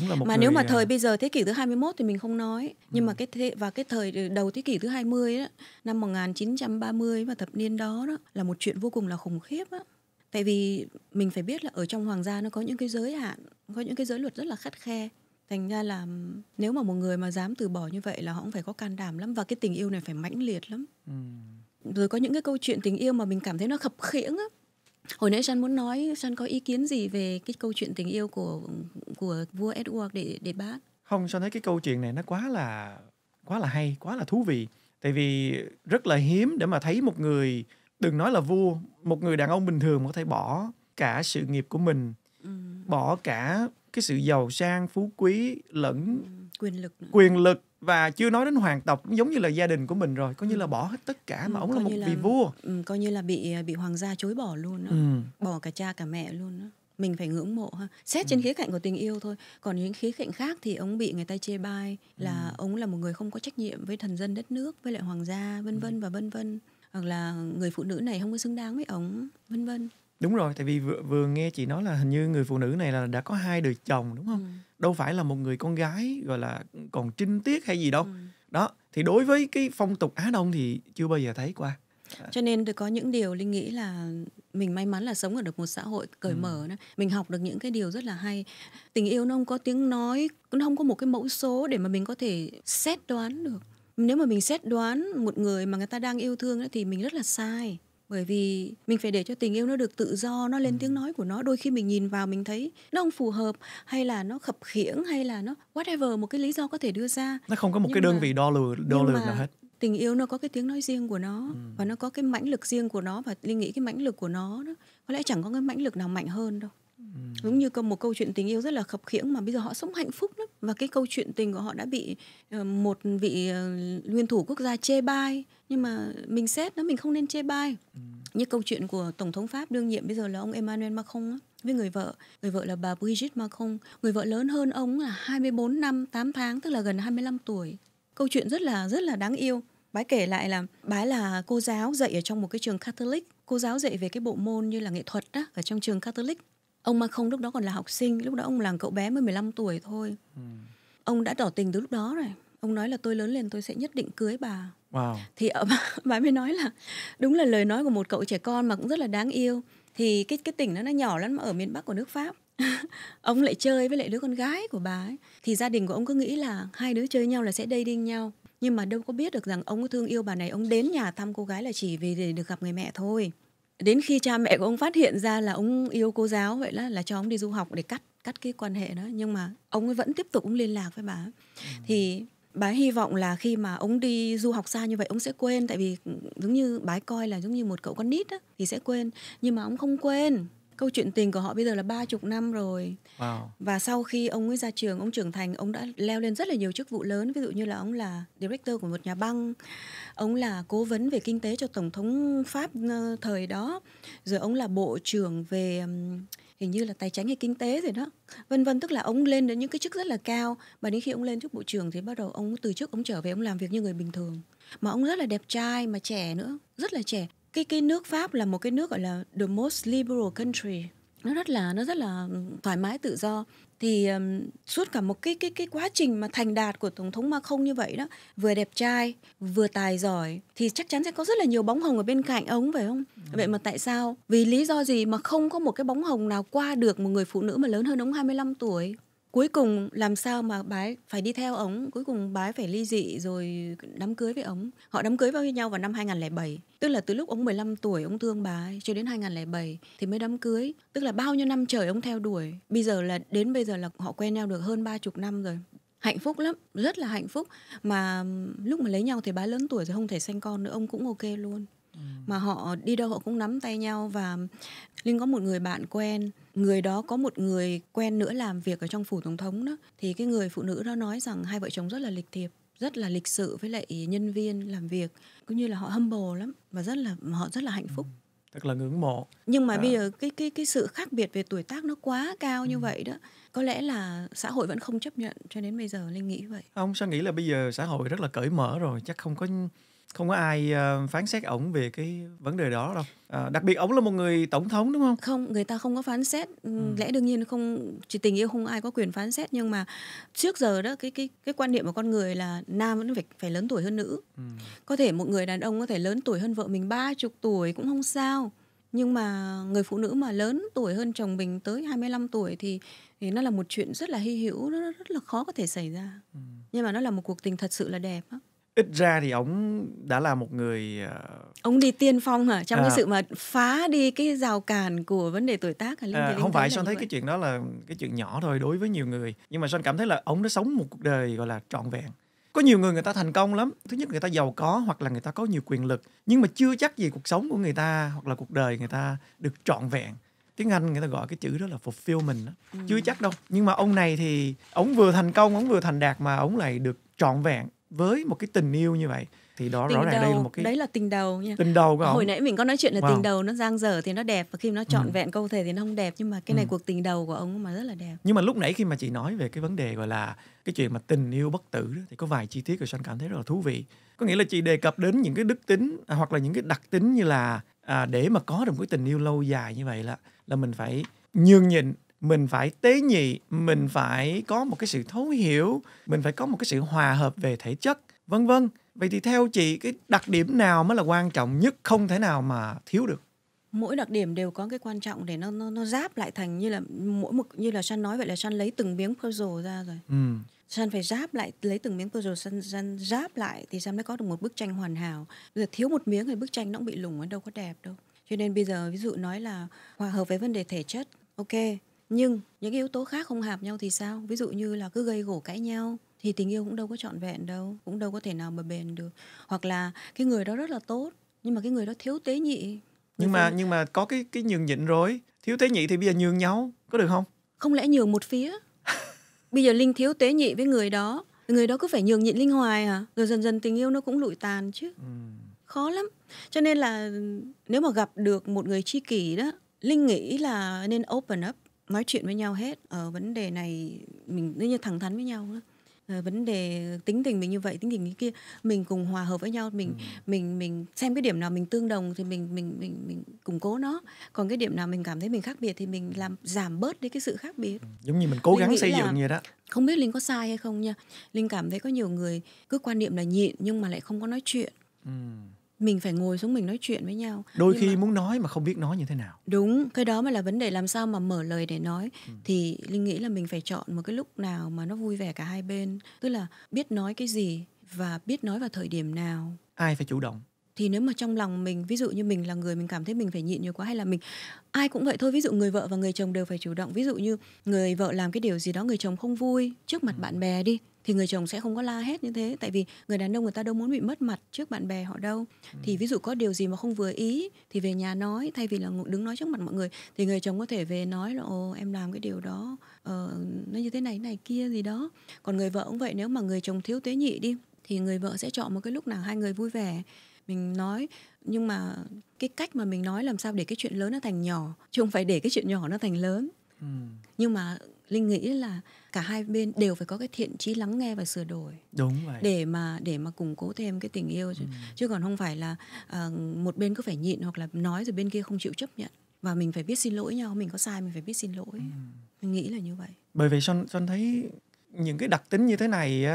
đúng là một mà người... nếu mà thời à bây giờ thế kỷ thứ 21 thì mình không nói nhưng ừ. mà cái thế và cái thời đầu thế kỷ thứ 20 đó, năm 1930 và thập niên đó đó là một chuyện vô cùng là khủng khiếp đó. tại vì mình phải biết là ở trong hoàng gia nó có những cái giới hạn có những cái giới luật rất là khắt khe thành ra là nếu mà một người mà dám từ bỏ như vậy là họ cũng phải có can đảm lắm và cái tình yêu này phải mãnh liệt lắm ừ. rồi có những cái câu chuyện tình yêu mà mình cảm thấy nó khập khiễng á hồi nãy San muốn nói San có ý kiến gì về cái câu chuyện tình yêu của của vua Edward để để bác không San thấy cái câu chuyện này nó quá là quá là hay quá là thú vị tại vì rất là hiếm để mà thấy một người đừng nói là vua một người đàn ông bình thường có thể bỏ cả sự nghiệp của mình ừ. bỏ cả cái sự giàu sang phú quý lẫn ừ quyền lực nữa. quyền lực và chưa nói đến hoàng tộc giống như là gia đình của mình rồi coi như ừ. là bỏ hết tất cả ừ, mà ừ, ông là một là, vị vua ừ, coi như là bị bị hoàng gia chối bỏ luôn đó. Ừ. bỏ cả cha cả mẹ luôn đó mình phải ngưỡng mộ ha xét ừ. trên khía cạnh của tình yêu thôi còn những khía cạnh khác thì ông bị người ta chê bai là ừ. ông là một người không có trách nhiệm với thần dân đất nước với lại hoàng gia vân ừ. vân ừ. và vân vân hoặc là người phụ nữ này không có xứng đáng với ông vân vân đúng rồi tại vì vừa, vừa nghe chị nói là hình như người phụ nữ này là đã có hai đời chồng đúng không ừ đâu phải là một người con gái gọi là còn trinh tiết hay gì đâu ừ. đó thì đối với cái phong tục á đông thì chưa bao giờ thấy qua cho nên tôi có những điều linh nghĩ là mình may mắn là sống ở được một xã hội cởi ừ. mở đó. mình học được những cái điều rất là hay tình yêu nó không có tiếng nói nó không có một cái mẫu số để mà mình có thể xét đoán được nếu mà mình xét đoán một người mà người ta đang yêu thương ấy, thì mình rất là sai bởi vì mình phải để cho tình yêu nó được tự do nó lên ừ. tiếng nói của nó đôi khi mình nhìn vào mình thấy nó không phù hợp hay là nó khập khiễng hay là nó whatever một cái lý do có thể đưa ra nó không có một nhưng cái đơn mà, vị đo lường đo lường nào hết tình yêu nó có cái tiếng nói riêng của nó ừ. và nó có cái mãnh lực riêng của nó và linh nghĩ cái mãnh lực của nó đó, có lẽ chẳng có cái mãnh lực nào mạnh hơn đâu giống như một câu chuyện tình yêu rất là khập khiễng mà bây giờ họ sống hạnh phúc lắm và cái câu chuyện tình của họ đã bị ờ, một vị ờ, nguyên thủ quốc gia chê bai nhưng mà mình xét nó mình không nên chê bai ừ. như câu chuyện của tổng thống pháp đương nhiệm bây giờ là ông Emmanuel Macron với người vợ người vợ là bà Brigitte Macron người vợ lớn hơn ông là 24 năm 8 tháng tức là gần 25 tuổi câu chuyện rất là rất là đáng yêu Bái kể lại là bái là cô giáo dạy ở trong một cái trường Catholic, cô giáo dạy về cái bộ môn như là nghệ thuật đó ở trong trường Catholic Ông Ma Không lúc đó còn là học sinh, lúc đó ông là cậu bé mới 15 tuổi thôi. Ừ. Ông đã tỏ tình từ lúc đó rồi. Ông nói là tôi lớn lên tôi sẽ nhất định cưới bà. Wow. Thì ở bà, mới nói là đúng là lời nói của một cậu trẻ con mà cũng rất là đáng yêu. Thì cái cái tỉnh nó nó nhỏ lắm ở miền Bắc của nước Pháp. ông lại chơi với lại đứa con gái của bà ấy. Thì gia đình của ông cứ nghĩ là hai đứa chơi nhau là sẽ dating nhau. Nhưng mà đâu có biết được rằng ông có thương yêu bà này, ông đến nhà thăm cô gái là chỉ vì để được gặp người mẹ thôi đến khi cha mẹ của ông phát hiện ra là ông yêu cô giáo vậy đó là cho ông đi du học để cắt cắt cái quan hệ đó nhưng mà ông ấy vẫn tiếp tục ông liên lạc với bà ừ. thì bà hy vọng là khi mà ông đi du học xa như vậy ông sẽ quên tại vì giống như bái coi là giống như một cậu con nít á thì sẽ quên nhưng mà ông không quên câu chuyện tình của họ bây giờ là ba chục năm rồi wow. và sau khi ông ấy ra trường ông trưởng thành ông đã leo lên rất là nhiều chức vụ lớn ví dụ như là ông là director của một nhà băng ông là cố vấn về kinh tế cho tổng thống pháp ờ, thời đó rồi ông là bộ trưởng về hình như là tài chính hay kinh tế rồi đó vân vân tức là ông lên đến những cái chức rất là cao và đến khi ông lên chức bộ trưởng thì bắt đầu ông từ chức ông trở về ông làm việc như người bình thường mà ông rất là đẹp trai mà trẻ nữa rất là trẻ cái cái nước Pháp là một cái nước gọi là the most liberal country nó rất là nó rất là thoải mái tự do thì um, suốt cả một cái cái cái quá trình mà thành đạt của tổng thống Macron như vậy đó vừa đẹp trai vừa tài giỏi thì chắc chắn sẽ có rất là nhiều bóng hồng ở bên cạnh ông phải không ừ. vậy mà tại sao vì lý do gì mà không có một cái bóng hồng nào qua được một người phụ nữ mà lớn hơn ông 25 tuổi cuối cùng làm sao mà bái phải đi theo ống cuối cùng bái phải ly dị rồi đám cưới với ống họ đám cưới với nhau vào năm 2007 tức là từ lúc ông 15 tuổi ông thương bà ấy cho đến 2007 thì mới đám cưới tức là bao nhiêu năm trời ông theo đuổi bây giờ là đến bây giờ là họ quen nhau được hơn ba chục năm rồi hạnh phúc lắm rất là hạnh phúc mà lúc mà lấy nhau thì bà lớn tuổi rồi không thể sanh con nữa ông cũng ok luôn mà họ đi đâu họ cũng nắm tay nhau và linh có một người bạn quen người đó có một người quen nữa làm việc ở trong phủ tổng thống đó thì cái người phụ nữ đó nói rằng hai vợ chồng rất là lịch thiệp rất là lịch sự với lại nhân viên làm việc cũng như là họ humble lắm và rất là họ rất là hạnh phúc ừ là ngưỡng mộ nhưng mà à. bây giờ cái cái cái sự khác biệt về tuổi tác nó quá cao ừ. như vậy đó có lẽ là xã hội vẫn không chấp nhận cho đến bây giờ linh nghĩ vậy ông sao nghĩ là bây giờ xã hội rất là cởi mở rồi chắc không có không có ai ờ, phán xét ổng về cái vấn đề đó đâu à, đặc biệt ổng là một người tổng thống đúng không không người ta không có phán xét ừ, ừ. lẽ đương nhiên không chỉ tình yêu không ai có quyền phán xét nhưng mà trước giờ đó cái cái cái quan niệm của con người là nam vẫn phải phải lớn tuổi hơn nữ ừ. có thể một người đàn ông có thể lớn tuổi hơn vợ mình ba chục tuổi cũng không sao nhưng mà người phụ nữ mà lớn tuổi hơn chồng mình tới 25 tuổi thì thì nó là một chuyện rất là hy hữu nó rất là khó có thể xảy ra ừ. nhưng mà nó là một cuộc tình thật sự là đẹp á ít ra thì ông đã là một người ông ờ, đi tiên phong hả trong à. cái sự mà phá đi cái rào cản của vấn đề tuổi tác hả à, Linh không phải son thấy cái chuyện đó là cái chuyện nhỏ thôi đối với nhiều người nhưng mà son cảm thấy là ông đã sống một cuộc đời gọi là trọn vẹn có nhiều người người ta thành công lắm thứ nhất người ta giàu có hoặc là người ta có nhiều quyền lực nhưng mà chưa chắc gì cuộc sống của người ta hoặc là cuộc đời người ta được trọn vẹn tiếng anh người ta gọi cái chữ đó là fulfillment đó. Ừ. chưa chắc đâu nhưng mà ông này thì ông vừa thành công ông vừa thành đạt mà ông lại được trọn vẹn với một cái tình yêu như vậy thì đó tình rõ ràng đầu, đây là một cái đấy là tình đầu nha tình đầu của hồi nãy mình có nói chuyện là wow. tình đầu nó giang dở thì nó đẹp và khi nó trọn ừ. vẹn câu thể thì nó không đẹp nhưng mà cái này ừ. cuộc tình đầu của ông mà rất là đẹp nhưng mà lúc nãy khi mà chị nói về cái vấn đề gọi là cái chuyện mà tình yêu bất tử đó, thì có vài chi tiết rồi Sơn cảm thấy rất là thú vị có nghĩa là chị đề cập đến những cái đức tính à, hoặc là những cái đặc tính như là à, để mà có được một cái tình yêu lâu dài như vậy là là mình phải nhường nhịn mình phải tế nhị mình phải có một cái sự thấu hiểu mình phải có một cái sự hòa hợp về thể chất vân vân vậy thì theo chị cái đặc điểm nào mới là quan trọng nhất không thể nào mà thiếu được mỗi đặc điểm đều có cái quan trọng để nó nó nó giáp lại thành như là mỗi một như là san nói vậy là san lấy từng miếng puzzle ra rồi ừ. san phải giáp lại lấy từng miếng puzzle san san giáp lại thì san mới có được một bức tranh hoàn hảo giờ thiếu một miếng thì bức tranh nó cũng bị lủng nó đâu có đẹp đâu cho nên bây giờ ví dụ nói là hòa hợp với vấn đề thể chất ok nhưng những cái yếu tố khác không hợp nhau thì sao ví dụ như là cứ gây gổ cãi nhau thì tình yêu cũng đâu có trọn vẹn đâu cũng đâu có thể nào mà bền được hoặc là cái người đó rất là tốt nhưng mà cái người đó thiếu tế nhị nhưng mà nhưng mà có cái cái nhường nhịn rồi thiếu tế nhị thì bây giờ nhường nhau có được không không lẽ nhường một phía bây giờ linh thiếu tế nhị với người đó người đó cứ phải nhường nhịn linh hoài à rồi dần dần tình yêu nó cũng lụi tàn chứ ừ. khó lắm cho nên là nếu mà gặp được một người tri kỷ đó linh nghĩ là nên open up nói chuyện với nhau hết ở ờ, vấn đề này mình nếu như thẳng thắn với nhau đó ờ, vấn đề tính tình mình như vậy tính tình như kia mình cùng hòa hợp với nhau mình ừ. mình mình xem cái điểm nào mình tương đồng thì mình mình mình mình củng cố nó còn cái điểm nào mình cảm thấy mình khác biệt thì mình làm giảm bớt đi cái sự khác biệt ừ, giống như mình cố linh gắng xây dựng vậy đó không biết linh có sai hay không nha linh cảm thấy có nhiều người cứ quan niệm là nhịn nhưng mà lại không có nói chuyện ừ mình phải ngồi xuống mình nói chuyện với nhau đôi Nhưng khi mà... muốn nói mà không biết nói như thế nào đúng cái đó mới là vấn đề làm sao mà mở lời để nói ừ. thì linh nghĩ là mình phải chọn một cái lúc nào mà nó vui vẻ cả hai bên tức là biết nói cái gì và biết nói vào thời điểm nào ai phải chủ động thì nếu mà trong lòng mình ví dụ như mình là người mình cảm thấy mình phải nhịn nhiều quá hay là mình ai cũng vậy thôi ví dụ người vợ và người chồng đều phải chủ động ví dụ như người vợ làm cái điều gì đó người chồng không vui trước mặt ừ. bạn bè đi thì người chồng sẽ không có la hét như thế tại vì người đàn ông người ta đâu muốn bị mất mặt trước bạn bè họ đâu ừ. thì ví dụ có điều gì mà không vừa ý thì về nhà nói thay vì là đứng nói trước mặt mọi người thì người chồng có thể về nói là ồ em làm cái điều đó uh, nó như thế này này kia gì đó còn người vợ cũng vậy nếu mà người chồng thiếu tế nhị đi thì người vợ sẽ chọn một cái lúc nào hai người vui vẻ mình nói nhưng mà cái cách mà mình nói làm sao để cái chuyện lớn nó thành nhỏ chứ không phải để cái chuyện nhỏ nó thành lớn ừ. nhưng mà linh nghĩ là cả hai bên đều phải có cái thiện trí lắng nghe và sửa đổi đúng vậy để mà để mà củng cố thêm cái tình yêu chứ, ừ. chứ còn không phải là uh, một bên cứ phải nhịn hoặc là nói rồi bên kia không chịu chấp nhận và mình phải biết xin lỗi nhau mình có sai mình phải biết xin lỗi ừ. mình nghĩ là như vậy bởi vì son son thấy những cái đặc tính như thế này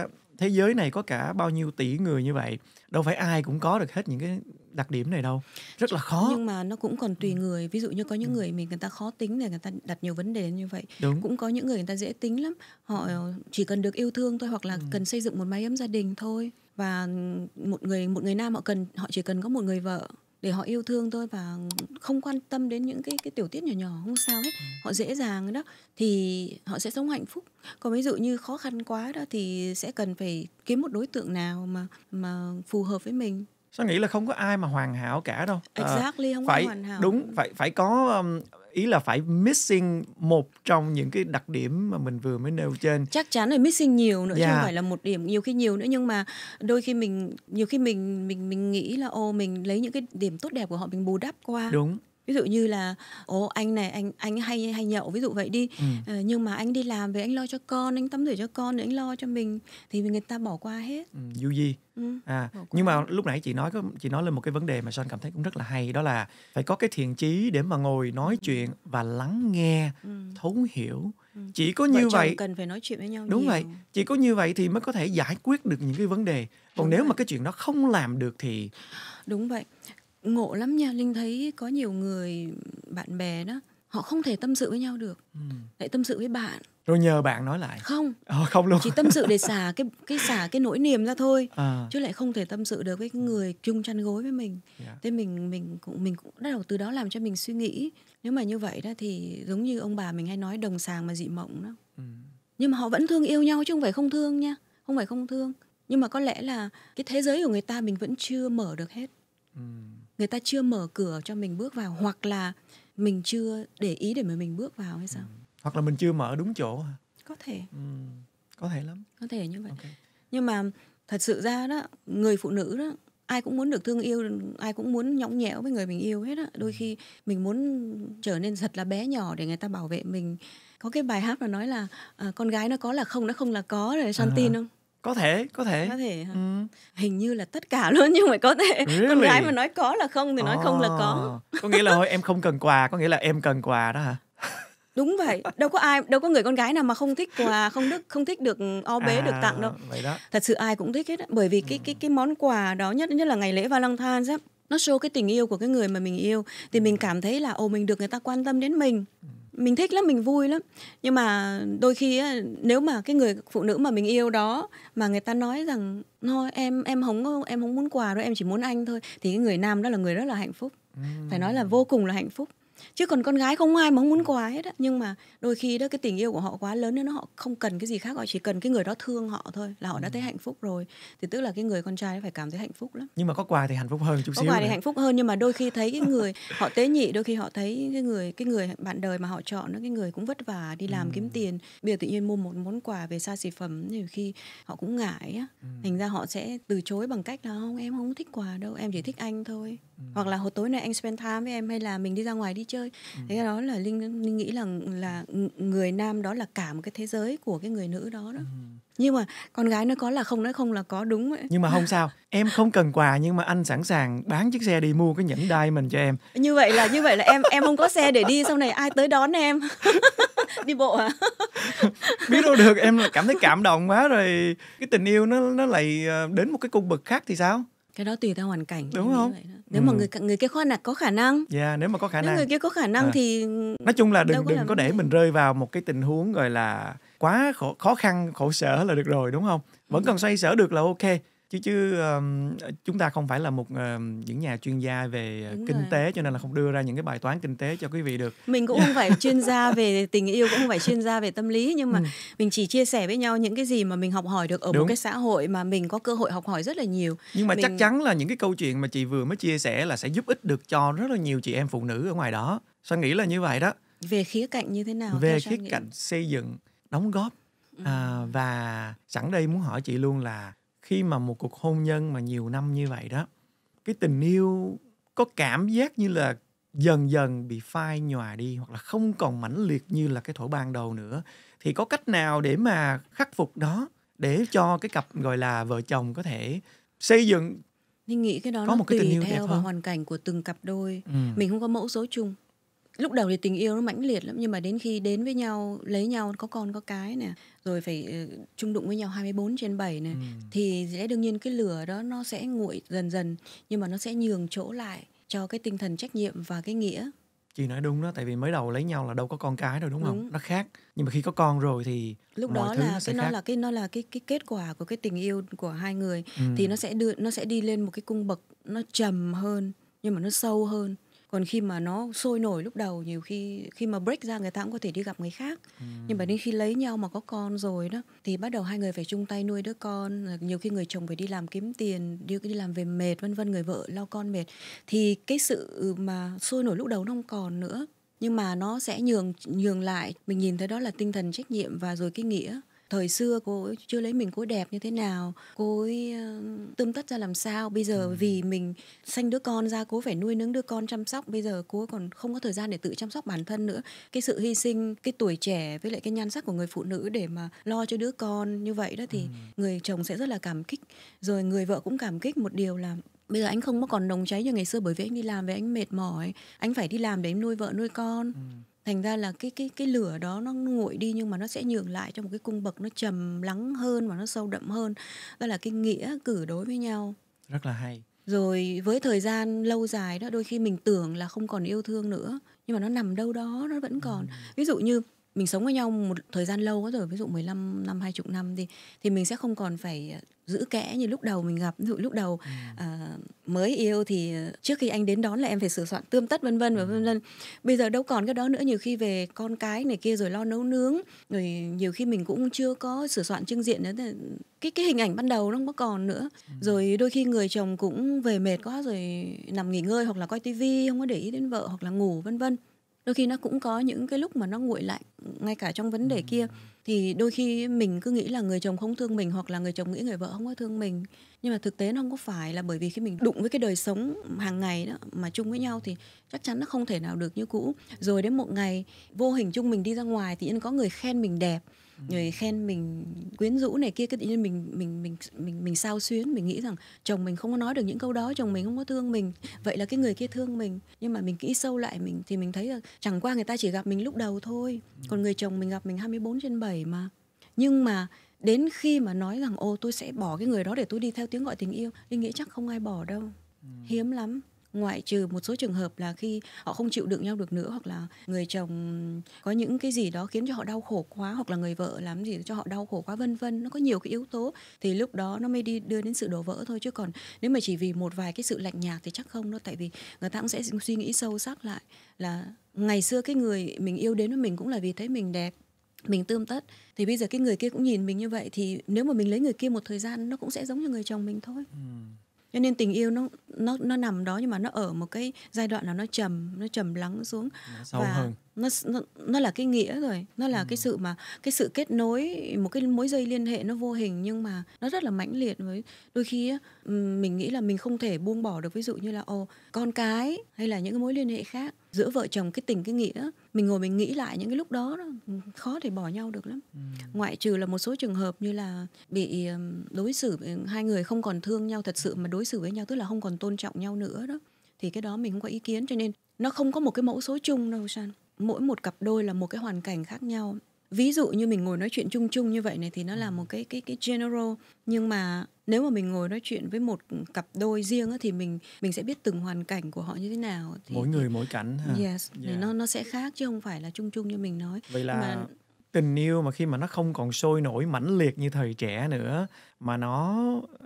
thế giới này có cả bao nhiêu tỷ người như vậy đâu phải ai cũng có được hết những cái đặc điểm này đâu rất là khó nhưng mà nó cũng còn tùy ừ. người ví dụ như có những ừ. người mình người ta khó tính này người ta đặt nhiều vấn đề như vậy Đúng. cũng có những người người ta dễ tính lắm họ ừ. chỉ cần được yêu thương thôi hoặc là ừ. cần xây dựng một mái ấm gia đình thôi và một người một người nam họ cần họ chỉ cần có một người vợ để họ yêu thương tôi và không quan tâm đến những cái cái tiểu tiết nhỏ nhỏ không sao hết ừ. họ dễ dàng đó thì họ sẽ sống hạnh phúc còn ví dụ như khó khăn quá đó thì sẽ cần phải kiếm một đối tượng nào mà mà phù hợp với mình sao nghĩ là không có ai mà hoàn hảo cả đâu à, exactly, không phải có hoàn hảo. đúng phải phải có um, ý là phải missing một trong những cái đặc điểm mà mình vừa mới nêu trên chắc chắn là missing nhiều nữa yeah. chứ không phải là một điểm nhiều khi nhiều nữa nhưng mà đôi khi mình nhiều khi mình mình mình nghĩ là ô mình lấy những cái điểm tốt đẹp của họ mình bù đắp qua đúng ví dụ như là ồ anh này anh anh hay hay nhậu ví dụ vậy đi ừ. ờ, nhưng mà anh đi làm về anh lo cho con anh tắm rửa cho con anh lo cho mình thì người ta bỏ qua hết ừ, du di ừ, à nhưng mà lúc nãy chị nói chị nói lên một cái vấn đề mà son cảm thấy cũng rất là hay đó là phải có cái thiện chí để mà ngồi nói ừ. chuyện và lắng nghe ừ. thấu hiểu ừ. chỉ có như vậy cần phải nói chuyện với nhau đúng nhiều. vậy chỉ có như vậy thì mới có thể giải quyết được những cái vấn đề còn đúng nếu vậy. mà cái chuyện đó không làm được thì đúng vậy ngộ lắm nha linh thấy có nhiều người bạn bè đó họ không thể tâm sự với nhau được ừ. lại tâm sự với bạn rồi nhờ bạn nói lại không ờ, không luôn chỉ tâm sự để xả cái cái xả cái nỗi niềm ra thôi à. chứ lại không thể tâm sự được với người chung chăn gối với mình yeah. Dạ. thế mình mình cũng mình cũng bắt đầu từ đó làm cho mình suy nghĩ nếu mà như vậy đó thì giống như ông bà mình hay nói đồng sàng mà dị mộng đó ừ. nhưng mà họ vẫn thương yêu nhau chứ không phải không thương nha không phải không thương nhưng mà có lẽ là cái thế giới của người ta mình vẫn chưa mở được hết ừ người ta chưa mở cửa cho mình bước vào hoặc là mình chưa để ý để mà mình bước vào hay sao ừ. hoặc là mình chưa mở đúng chỗ có thể ừ. có thể lắm có thể như vậy okay. nhưng mà thật sự ra đó người phụ nữ đó ai cũng muốn được thương yêu ai cũng muốn nhõng nhẽo với người mình yêu hết á đôi ừ. khi mình muốn trở nên thật là bé nhỏ để người ta bảo vệ mình có cái bài hát mà nói là à, con gái nó có là không nó không là có rồi Santin à. không có thể có thể có thể Ừ. hình như là tất cả luôn nhưng mà có thể really? con gái mà nói có là không thì nói oh. không là có ờ, có nghĩa là thôi em không cần quà có nghĩa là em cần quà đó hả đúng vậy đâu có ai đâu có người con gái nào mà không thích quà không thích không thích được ừ, o bế à, được tặng đâu vậy đó. thật sự ai cũng thích hết bởi vì cái cái ừ. cái món quà đó nhất nhất là ngày lễ Valentine á nó show cái tình yêu của cái người mà mình yêu thì ừ. mình cảm thấy là ồ mình được người ta quan tâm đến mình mình thích lắm mình vui lắm nhưng mà đôi khi nếu mà cái người phụ nữ mà mình yêu đó mà người ta nói rằng thôi em em không em không muốn quà đâu em chỉ muốn anh thôi thì cái người nam đó là người rất là hạnh phúc ừ. phải nói là vô cùng là hạnh phúc chứ còn con gái không ai mà không muốn quà hết á nhưng mà đôi khi đó cái tình yêu của họ quá lớn nên họ không cần cái gì khác họ chỉ cần cái người đó thương họ thôi là họ đã thấy ừ. hạnh phúc rồi thì tức là cái người con trai phải cảm thấy hạnh phúc lắm nhưng mà có quà thì hạnh phúc hơn chút có xíu có quà thì hạnh phúc hơn nhưng mà đôi khi thấy cái người họ tế nhị đôi khi họ thấy cái người cái người bạn đời mà họ chọn nó cái người cũng vất vả đi làm ừ. kiếm tiền bây giờ tự nhiên mua một món quà về xa xỉ phẩm nhiều khi họ cũng ngại á ừ. thành ra họ sẽ từ chối bằng cách là không em không thích quà đâu em chỉ thích anh thôi ừ. hoặc là hồi tối nay anh spend time với em hay là mình đi ra ngoài đi chơi ừ. thế đó là linh linh nghĩ là là người nam đó là cả một cái thế giới của cái người nữ đó đó ừ. nhưng mà con gái nó có là không nói không là có đúng ấy. nhưng mà không sao em không cần quà nhưng mà anh sẵn sàng bán chiếc xe đi mua cái nhẫn đai mình cho em như vậy là như vậy là em em không có xe để đi sau này ai tới đón em đi bộ à biết đâu được em cảm thấy cảm động quá rồi cái tình yêu nó nó lại ờ, đến một cái cung bậc khác thì sao cái đó tùy theo hoàn cảnh đúng không nếu ừ. mà người người kia khó là có khả năng dạ yeah, nếu mà có khả nếu năng người kia có khả năng à. thì nói chung là đừng đừng có để mình rơi vào một cái tình huống gọi là quá khó, khó khăn khổ sở là được rồi đúng không vẫn ừ. còn xoay sở được là ok chứ chứ um, chúng ta không phải là một um, những nhà chuyên gia về Đúng kinh rồi. tế cho nên là không đưa ra những cái bài toán kinh tế cho quý vị được mình cũng không phải chuyên gia về tình yêu cũng không phải chuyên gia về tâm lý nhưng mà ừ. mình chỉ chia sẻ với nhau những cái gì mà mình học hỏi được ở Đúng. một cái xã hội mà mình có cơ hội học hỏi rất là nhiều nhưng mà mình... chắc chắn là những cái câu chuyện mà chị vừa mới chia sẻ là sẽ giúp ích được cho rất là nhiều chị em phụ nữ ở ngoài đó sao nghĩ là như vậy đó về khía cạnh như thế nào về khía cạnh xây dựng đóng góp ừ. à, và sẵn đây muốn hỏi chị luôn là khi mà một cuộc hôn nhân mà nhiều năm như vậy đó cái tình yêu có cảm giác như là dần dần bị phai nhòa đi hoặc là không còn mãnh liệt như là cái thổi ban đầu nữa thì có cách nào để mà khắc phục đó để cho cái cặp gọi là vợ chồng có thể xây dựng Ninh nghĩ cái đó có nó một cái tùy tình yêu theo vào hoàn cảnh của từng cặp đôi. Ừ. Mình không có mẫu số chung lúc đầu thì tình yêu nó mãnh liệt lắm nhưng mà đến khi đến với nhau lấy nhau có con có cái nè rồi phải ờ, chung đụng với nhau 24 trên 7 này ừ. thì sẽ đương nhiên cái lửa đó nó sẽ nguội dần dần nhưng mà nó sẽ nhường chỗ lại cho cái tinh thần trách nhiệm và cái nghĩa chị nói đúng đó tại vì mới đầu lấy nhau là đâu có con cái rồi đúng, đúng. không nó khác nhưng mà khi có con rồi thì lúc mọi đó thứ là nó cái nó khác. là cái nó là cái cái kết quả của cái tình yêu của hai người ừ. thì nó sẽ đưa nó sẽ đi lên một cái cung bậc nó trầm hơn nhưng mà nó sâu hơn còn khi mà nó sôi nổi lúc đầu nhiều khi khi mà break ra người ta cũng có thể đi gặp người khác ừ. nhưng mà đến khi lấy nhau mà có con rồi đó thì bắt đầu hai người phải chung tay nuôi đứa con nhiều khi người chồng phải đi làm kiếm tiền đi đi làm về mệt vân vân người vợ lo con mệt thì cái sự mà sôi nổi lúc đầu nó không còn nữa nhưng mà nó sẽ nhường nhường lại mình nhìn thấy đó là tinh thần trách nhiệm và rồi cái nghĩa thời xưa cô ấy chưa lấy mình cô ấy đẹp như thế nào cô ấy ờ, tươm tất ra làm sao bây giờ ừ. vì mình sanh đứa con ra cô ấy phải nuôi nấng đứa con chăm sóc bây giờ cô ấy còn không có thời gian để tự chăm sóc bản thân nữa cái sự hy sinh cái tuổi trẻ với lại cái nhan sắc của người phụ nữ để mà lo cho đứa con như vậy đó thì ừ. người chồng sẽ rất là cảm kích rồi người vợ cũng cảm kích một điều là bây giờ anh không có còn nồng cháy như ngày xưa bởi vì anh đi làm về anh mệt mỏi anh phải đi làm để anh nuôi vợ nuôi con ừ thành ra là cái cái cái lửa đó nó nguội đi nhưng mà nó sẽ nhường lại cho một cái cung bậc nó trầm lắng hơn và nó sâu đậm hơn đó là cái nghĩa cử đối với nhau rất là hay rồi với thời gian lâu dài đó đôi khi mình tưởng là không còn yêu thương nữa nhưng mà nó nằm đâu đó nó vẫn còn ừ. ví dụ như mình sống với nhau một thời gian lâu quá rồi ví dụ 15 năm 20 năm đi thì mình sẽ không còn phải ờ, giữ kẽ như lúc đầu mình gặp ví dụ lúc đầu ừ. à, mới yêu thì ờ, trước khi anh đến đón là em phải sửa soạn tươm tất vân vân và vân vân ừ. bây giờ đâu còn cái đó nữa nhiều khi về con cái này kia rồi lo nấu nướng rồi nhiều khi mình cũng chưa có sửa soạn trưng diện nữa cái cái hình ảnh ban đầu nó không có còn nữa ừ. rồi đôi khi người chồng cũng về mệt quá rồi nằm nghỉ ngơi hoặc là coi tivi không có để ý đến vợ hoặc là ngủ vân vân đôi khi nó cũng có những cái lúc mà nó nguội lạnh ngay cả trong vấn đề ừ. kia thì đôi khi mình cứ nghĩ là người chồng không thương mình hoặc là người chồng nghĩ người vợ không có thương mình nhưng mà thực tế nó không có phải là bởi vì khi mình đụng với cái đời sống hàng ngày đó mà chung với nhau thì chắc chắn nó không thể nào được như cũ rồi đến một ngày vô hình chung mình đi ra ngoài thì có người khen mình đẹp Ừ. người khen mình quyến rũ này kia cái tự nhiên mình mình mình mình mình sao xuyến mình nghĩ rằng chồng mình không có nói được những câu đó chồng mình không có thương mình vậy là cái người kia thương mình nhưng mà mình kỹ sâu lại mình thì mình thấy là chẳng qua người ta chỉ gặp mình lúc đầu thôi ừ. còn người chồng mình gặp mình 24 trên 7 mà nhưng mà đến khi mà nói rằng ô tôi sẽ bỏ cái người đó để tôi đi theo tiếng gọi tình yêu linh nghĩ chắc không ai bỏ đâu ừ. hiếm lắm ngoại trừ một số trường hợp là khi họ không chịu đựng nhau được nữa hoặc là người chồng có những cái gì đó khiến cho họ đau khổ quá hoặc là người vợ làm gì cho họ đau khổ quá vân vân nó có nhiều cái yếu tố thì lúc đó nó mới đi đưa đến sự đổ vỡ thôi chứ còn nếu mà chỉ vì một vài cái sự lạnh nhạt thì chắc không đâu tại vì người ta cũng sẽ suy nghĩ sâu sắc lại là ngày xưa cái người mình yêu đến với mình cũng là vì thấy mình đẹp mình tươm tất thì bây giờ cái người kia cũng nhìn mình như vậy thì nếu mà mình lấy người kia một thời gian nó cũng sẽ giống như người chồng mình thôi ừ cho nên tình yêu nó nó nó nằm đó nhưng mà nó ở một cái giai đoạn là nó trầm nó trầm lắng xuống nó sâu và hơn nó, nó nó là cái nghĩa rồi nó là ừ. cái sự mà cái sự kết nối một cái mối dây liên hệ nó vô hình nhưng mà nó rất là mãnh liệt với đôi khi á, mình nghĩ là mình không thể buông bỏ được ví dụ như là ô con cái hay là những cái mối liên hệ khác giữa vợ chồng cái tình cái nghĩa mình ngồi mình nghĩ lại những cái lúc đó, đó khó thể bỏ nhau được lắm ừ. ngoại trừ là một số trường hợp như là bị đối xử hai người không còn thương nhau thật sự mà đối xử với nhau tức là không còn tôn trọng nhau nữa đó thì cái đó mình không có ý kiến cho nên nó không có một cái mẫu số chung đâu san mỗi một cặp đôi là một cái hoàn cảnh khác nhau ví dụ như mình ngồi nói chuyện chung chung như vậy này thì nó là ừ. một cái cái cái general nhưng mà nếu mà mình ngồi nói chuyện với một cặp đôi riêng á, thì mình mình sẽ biết từng hoàn cảnh của họ như thế nào thì, mỗi người mỗi cảnh ha. yes yeah. thì nó nó sẽ khác chứ không phải là chung chung như mình nói vậy là mà tình yêu mà khi mà nó không còn sôi nổi mãnh liệt như thời trẻ nữa mà nó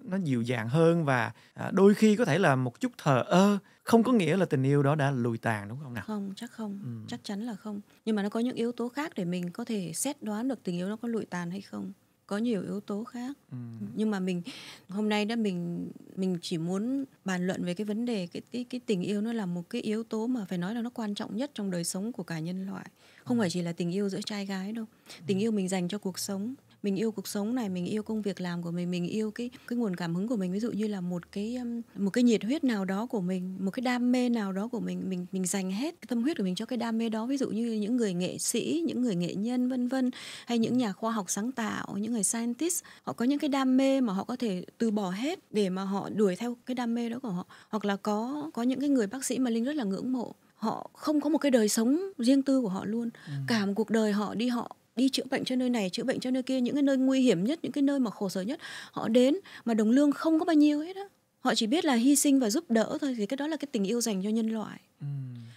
nó dịu dàng hơn và à, đôi khi có thể là một chút thờ ơ không có nghĩa là tình yêu đó đã lùi tàn đúng không nào không chắc không ừ. chắc chắn là không nhưng mà nó có những yếu tố khác để mình có thể xét đoán được tình yêu nó có lùi tàn hay không có nhiều yếu tố khác ừ. nhưng mà mình hôm nay đó mình mình chỉ muốn bàn luận về cái vấn đề cái cái cái tình yêu nó là một cái yếu tố mà phải nói là nó quan trọng nhất trong đời sống của cả nhân loại không ừ. phải chỉ là tình yêu giữa trai gái đâu tình ừ. yêu mình dành cho cuộc sống mình yêu cuộc sống này mình yêu công việc làm của mình mình yêu cái cái nguồn cảm hứng của mình ví dụ như là một cái um, một cái nhiệt huyết nào đó của mình một cái đam mê nào đó của mình mình mình dành hết tâm huyết của mình cho cái đam mê đó ví dụ như những người nghệ sĩ những người nghệ nhân vân vân hay những nhà khoa học sáng tạo những người scientist họ có những cái đam mê mà họ có thể từ bỏ hết để mà họ đuổi theo cái đam mê đó của họ hoặc là có có những cái người bác sĩ mà linh rất là ngưỡng mộ họ không có một cái đời sống riêng tư của họ luôn ừ. cả một cuộc đời họ đi họ đi chữa bệnh cho nơi này chữa bệnh cho nơi kia những cái nơi nguy hiểm nhất những cái nơi mà khổ sở nhất họ đến mà đồng lương không có bao nhiêu hết á họ chỉ biết là hy sinh và giúp đỡ thôi thì cái đó là cái tình yêu dành cho nhân loại ừ.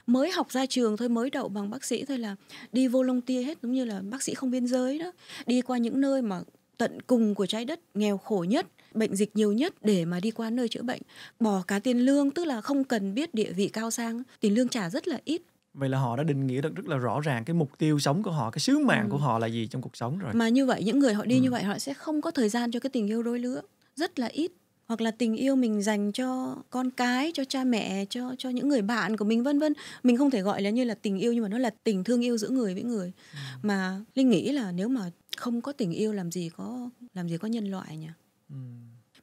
mới học ra trường thôi mới đậu bằng bác sĩ thôi là đi vô tia hết giống như là bác sĩ không biên giới đó đi qua những nơi mà tận cùng của trái đất nghèo khổ nhất bệnh dịch nhiều nhất để mà đi qua nơi chữa bệnh bỏ cả tiền lương tức là không cần biết địa vị cao sang tiền lương trả rất là ít vậy là họ đã định nghĩa được rất là rõ ràng cái mục tiêu sống của họ cái sứ mạng ừ. của họ là gì trong cuộc sống rồi mà như vậy những người họ đi ừ. như vậy họ sẽ không có thời gian cho cái tình yêu đôi lứa rất là ít hoặc là tình yêu mình dành cho con cái cho cha mẹ cho cho những người bạn của mình vân vân mình không thể gọi là như là tình yêu nhưng mà nó là tình thương yêu giữa người với người ừ. mà linh nghĩ là nếu mà không có tình yêu làm gì có làm gì có nhân loại nhỉ ừ.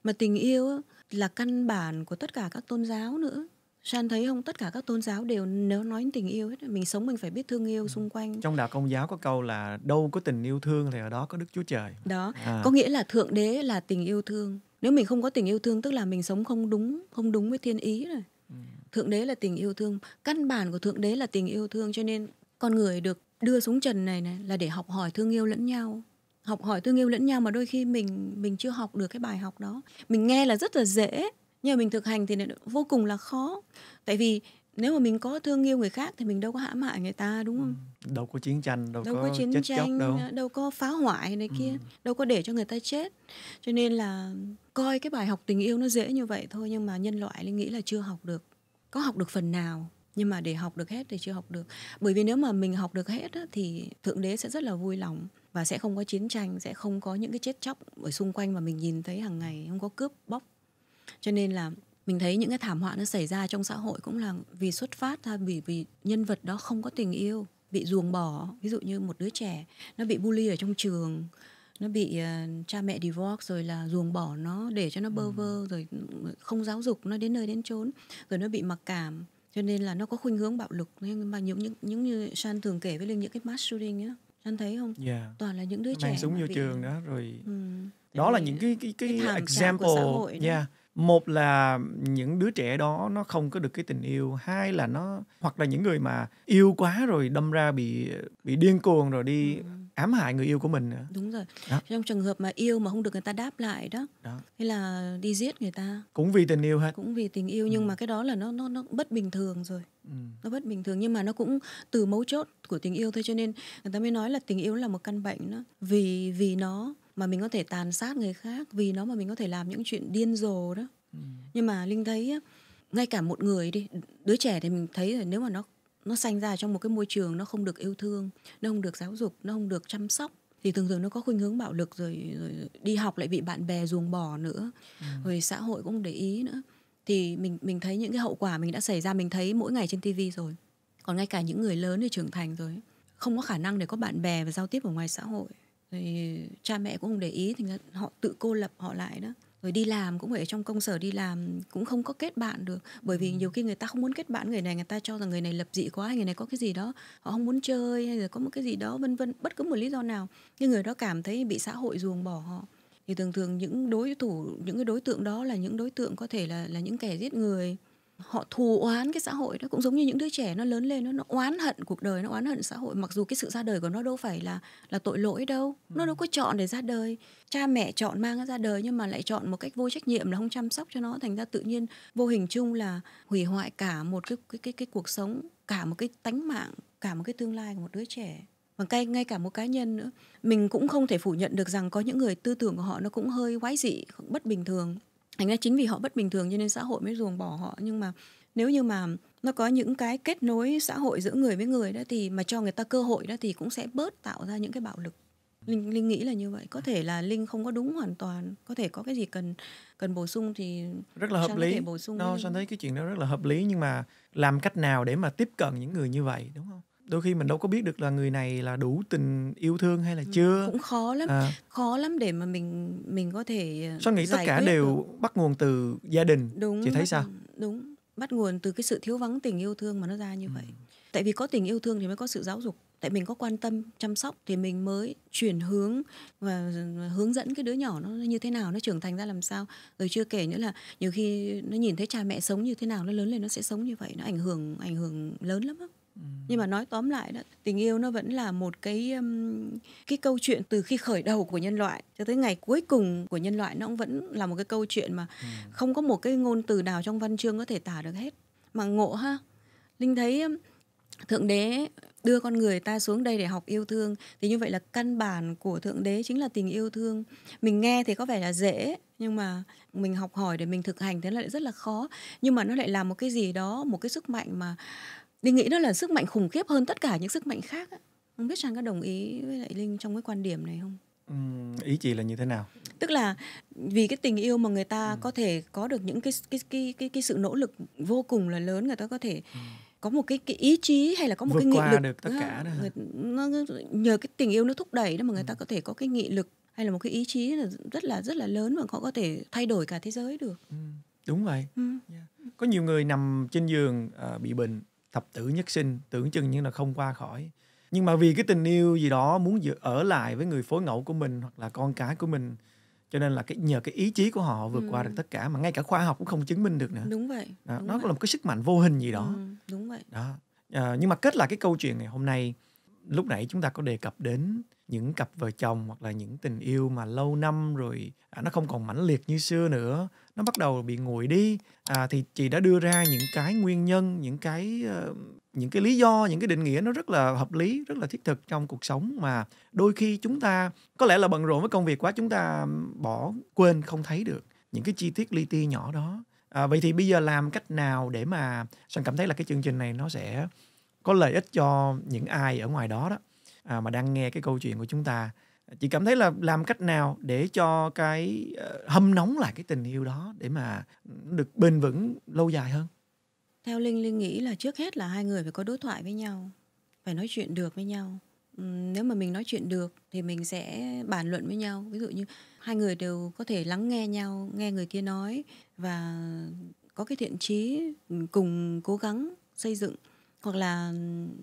mà tình yêu là căn bản của tất cả các tôn giáo nữa San thấy không tất cả các tôn giáo đều nếu nói tình yêu hết mình sống mình phải biết thương yêu ừ. xung quanh trong đạo công giáo có câu là đâu có tình yêu thương thì ở đó có đức chúa trời đó à. có nghĩa là thượng đế là tình yêu thương nếu mình không có tình yêu thương tức là mình sống không đúng không đúng với thiên ý rồi ừ. thượng đế là tình yêu thương căn bản của thượng đế là tình yêu thương cho nên con người được đưa xuống trần này này là để học hỏi thương yêu lẫn nhau học hỏi thương yêu lẫn nhau mà đôi khi mình mình chưa học được cái bài học đó mình nghe là rất là dễ nhưng mà mình thực hành thì vô cùng là khó tại vì nếu mà mình có thương yêu người khác thì mình đâu có hãm hại người ta đúng không ừ. đâu có chiến tranh đâu, đâu có, có chiến chết tranh chóc đâu. đâu có phá hoại này kia ừ. đâu có để cho người ta chết cho nên là coi cái bài học tình yêu nó dễ như vậy thôi nhưng mà nhân loại linh nghĩ là chưa học được có học được phần nào nhưng mà để học được hết thì chưa học được bởi vì nếu mà mình học được hết thì thượng đế sẽ rất là vui lòng và sẽ không có chiến tranh sẽ không có những cái chết chóc ở xung quanh mà mình nhìn thấy hàng ngày không có cướp bóc cho nên là mình thấy những cái thảm họa nó xảy ra trong xã hội cũng là vì xuất phát ra vì vì nhân vật đó không có tình yêu bị ruồng bỏ ví dụ như một đứa trẻ nó bị bully ở trong trường nó bị uh, cha mẹ divorce rồi là ruồng bỏ nó để cho nó bơ ừ. vơ rồi không giáo dục nó đến nơi đến chốn rồi nó bị mặc cảm cho nên là nó có khuynh hướng bạo lực nhưng mà những những những như san thường kể với linh những cái mass shooting á san thấy không yeah. Dạ. toàn là những đứa Mang trẻ súng vô bị... trường đó rồi ừ. đó là những cái cái cái, cái example của xã hội yeah một là những đứa trẻ đó nó không có được cái tình yêu hai là nó hoặc là những người mà yêu quá rồi đâm ra bị bị điên cuồng rồi đi ừ. ám hại người yêu của mình nữa đúng rồi đó. trong trường hợp mà yêu mà không được người ta đáp lại đó, đó. hay là đi giết người ta cũng vì tình yêu hết cũng vì tình yêu nhưng ừ. mà cái đó là nó nó nó bất bình thường rồi ừ. nó bất bình thường nhưng mà nó cũng từ mấu chốt của tình yêu thôi cho nên người ta mới nói là tình yêu là một căn bệnh đó vì vì nó mà mình có thể tàn sát người khác vì nó mà mình có thể làm những chuyện điên rồ đó ừ. nhưng mà linh thấy ngay cả một người đi đứa trẻ thì mình thấy là nếu mà nó nó sanh ra trong một cái môi trường nó không được yêu thương nó không được giáo dục nó không được chăm sóc thì thường thường nó có khuynh hướng bạo lực rồi, rồi đi học lại bị bạn bè ruồng bỏ nữa ừ. rồi xã hội cũng để ý nữa thì mình mình thấy những cái hậu quả mình đã xảy ra mình thấy mỗi ngày trên tivi rồi còn ngay cả những người lớn thì trưởng thành rồi không có khả năng để có bạn bè và giao tiếp ở ngoài xã hội rồi cha mẹ cũng không để ý thì họ tự cô lập họ lại đó rồi đi làm cũng phải ở trong công sở đi làm cũng không có kết bạn được bởi vì ừ. nhiều khi người ta không muốn kết bạn người này người ta cho rằng người này lập dị quá hay người này có cái gì đó họ không muốn chơi hay là có một cái gì đó vân vân bất cứ một lý do nào nhưng người đó cảm thấy bị xã hội ruồng bỏ họ thì thường thường những đối thủ những cái đối tượng đó là những đối tượng có thể là là những kẻ giết người họ thù oán cái xã hội đó cũng giống như những đứa trẻ nó lớn lên nó, nó oán hận cuộc đời nó oán hận xã hội mặc dù cái sự ra đời của nó đâu phải là là tội lỗi đâu nó ừ. đâu có chọn để ra đời cha mẹ chọn mang nó ra đời nhưng mà lại chọn một cách vô trách nhiệm là không chăm sóc cho nó thành ra tự nhiên vô hình chung là hủy hoại cả một cái cái cái, cái cuộc sống cả một cái tánh mạng cả một cái tương lai của một đứa trẻ và ngay ngay cả một cá nhân nữa mình cũng không thể phủ nhận được rằng có những người tư tưởng của họ nó cũng hơi quái dị bất bình thường thành ra chính vì họ bất bình thường cho nên xã hội mới ruồng bỏ họ nhưng mà nếu như mà nó có những cái kết nối xã hội giữa người với người đó thì mà cho người ta cơ hội đó thì cũng sẽ bớt tạo ra những cái bạo lực linh linh nghĩ là như vậy có thể là linh không có đúng hoàn toàn có thể có cái gì cần cần bổ sung thì rất là hợp lý bổ sung no, Sang thấy cái chuyện đó rất là hợp lý nhưng mà làm cách nào để mà tiếp cận những người như vậy đúng không đôi khi mình đâu có biết được là người này là đủ tình yêu thương hay là ừ, chưa cũng khó lắm à. khó lắm để mà mình mình có thể ờ, sao nghĩ tất cả đều được. bắt nguồn từ gia đình đúng chị thấy bắt, sao đúng bắt nguồn từ cái sự thiếu vắng tình yêu thương mà nó ra như ừ. vậy tại vì có tình yêu thương thì mới có sự giáo dục tại mình có quan tâm chăm sóc thì mình mới chuyển hướng và hướng dẫn cái đứa nhỏ nó như thế nào nó trưởng thành ra làm sao rồi chưa kể nữa là nhiều khi nó nhìn thấy cha mẹ sống như thế nào nó lớn lên nó sẽ sống như vậy nó ảnh hưởng ảnh hưởng lớn lắm đó. Ừ. nhưng mà nói tóm lại đó tình yêu nó vẫn là một cái um, cái câu chuyện từ khi khởi đầu của nhân loại cho tới ngày cuối cùng của nhân loại nó cũng vẫn là một cái câu chuyện mà ừ. không có một cái ngôn từ nào trong văn chương có thể tả được hết mà ngộ ha linh thấy thượng đế đưa con người ta xuống đây để học yêu thương thì như vậy là căn bản của thượng đế chính là tình yêu thương mình nghe thì có vẻ là dễ nhưng mà mình học hỏi để mình thực hành thế lại rất là khó nhưng mà nó lại là một cái gì đó một cái sức mạnh mà Linh nghĩ đó là sức mạnh khủng khiếp hơn tất cả những sức mạnh khác. Không biết Trang có đồng ý với lại Linh trong cái quan điểm này không? Ừ, ý chị là như thế nào? Tức là vì cái tình yêu mà người ta ừ. có thể có được những cái cái cái cái cái sự nỗ lực vô cùng là lớn người ta có thể ừ có một cái, cái ý chí hay là có một Vượt cái nghị lực được tất cả đó. Người, nó, nhờ cái tình yêu nó thúc đẩy đó mà người ừ. ta có thể có cái nghị lực hay là một cái ý chí là rất là rất là lớn mà họ có thể thay đổi cả thế giới được ừ. đúng vậy ừ. yeah. có nhiều người nằm trên giường uh, bị bệnh thập tử nhất sinh tưởng chừng như là không qua khỏi nhưng mà vì cái tình yêu gì đó muốn ở lại với người phối ngẫu của mình hoặc là con cái của mình cho nên là cái nhờ cái ý chí của họ vượt ừ. qua được ừ. tất cả mà ngay cả khoa học cũng không chứng minh được nữa đúng vậy đó, đúng nó vậy. là một cái sức mạnh vô hình gì đó ừ, đúng vậy đó à, nhưng mà kết lại cái câu chuyện ngày hôm nay lúc nãy chúng ta có đề cập đến những cặp vợ chồng hoặc là những tình yêu mà lâu năm rồi à, nó không còn mãnh liệt như xưa nữa nó bắt đầu bị nguội đi à, thì chị đã đưa ra những cái nguyên nhân những cái uh, những cái lý do những cái định nghĩa nó rất là hợp lý rất là thiết thực trong cuộc sống mà đôi khi chúng ta có lẽ là bận rộn với công việc quá chúng ta bỏ quên không thấy được những cái chi tiết li ti nhỏ đó à, vậy thì bây giờ làm cách nào để mà sơn cảm thấy là cái chương trình này nó sẽ có lợi ích cho những ai ở ngoài đó đó à, mà đang nghe cái câu chuyện của chúng ta chị cảm thấy là làm cách nào để cho cái uh, hâm nóng lại cái tình yêu đó để mà được bền vững lâu dài hơn theo linh linh nghĩ là trước hết là hai người phải có đối thoại với nhau phải nói chuyện được với nhau nếu mà mình nói chuyện được thì mình sẽ bàn luận với nhau ví dụ như hai người đều có thể lắng nghe nhau nghe người kia nói và có cái thiện trí cùng cố gắng xây dựng hoặc là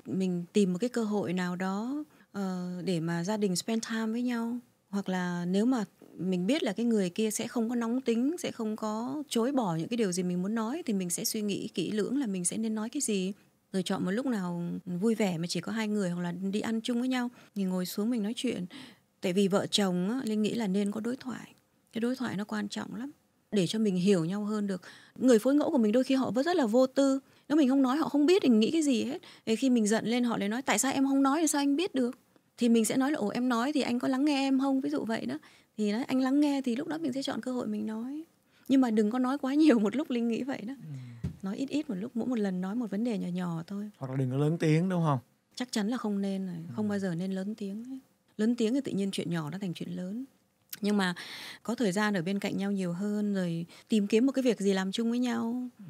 mình tìm một cái cơ hội nào đó uh, để mà gia đình spend time với nhau hoặc là nếu mà mình biết là cái người kia sẽ không có nóng tính sẽ không có chối bỏ những cái điều gì mình muốn nói thì mình sẽ suy nghĩ kỹ lưỡng là mình sẽ nên nói cái gì rồi chọn một lúc nào vui vẻ mà chỉ có hai người hoặc là đi ăn chung với nhau thì ngồi xuống mình nói chuyện tại vì vợ chồng á, linh nghĩ là nên có đối thoại cái đối thoại nó quan trọng lắm để cho mình hiểu nhau hơn được người phối ngẫu của mình đôi khi họ vẫn rất là vô tư nếu mình không nói họ không biết mình nghĩ cái gì hết thì khi mình giận lên họ lại nói tại sao em không nói thì sao anh biết được thì mình sẽ nói là ồ em nói thì anh có lắng nghe em không ví dụ vậy đó thì nói, anh lắng nghe thì lúc đó mình sẽ chọn cơ hội mình nói nhưng mà đừng có nói quá nhiều một lúc linh nghĩ vậy đó ừ. nói ít ít một lúc mỗi một lần nói một vấn đề nhỏ nhỏ thôi hoặc là đừng có lớn tiếng đúng không chắc chắn là không nên rồi không ừ. bao giờ nên lớn tiếng lớn tiếng thì tự nhiên chuyện nhỏ nó thành chuyện lớn nhưng mà có thời gian ở bên cạnh nhau nhiều hơn rồi tìm kiếm một cái việc gì làm chung với nhau ừ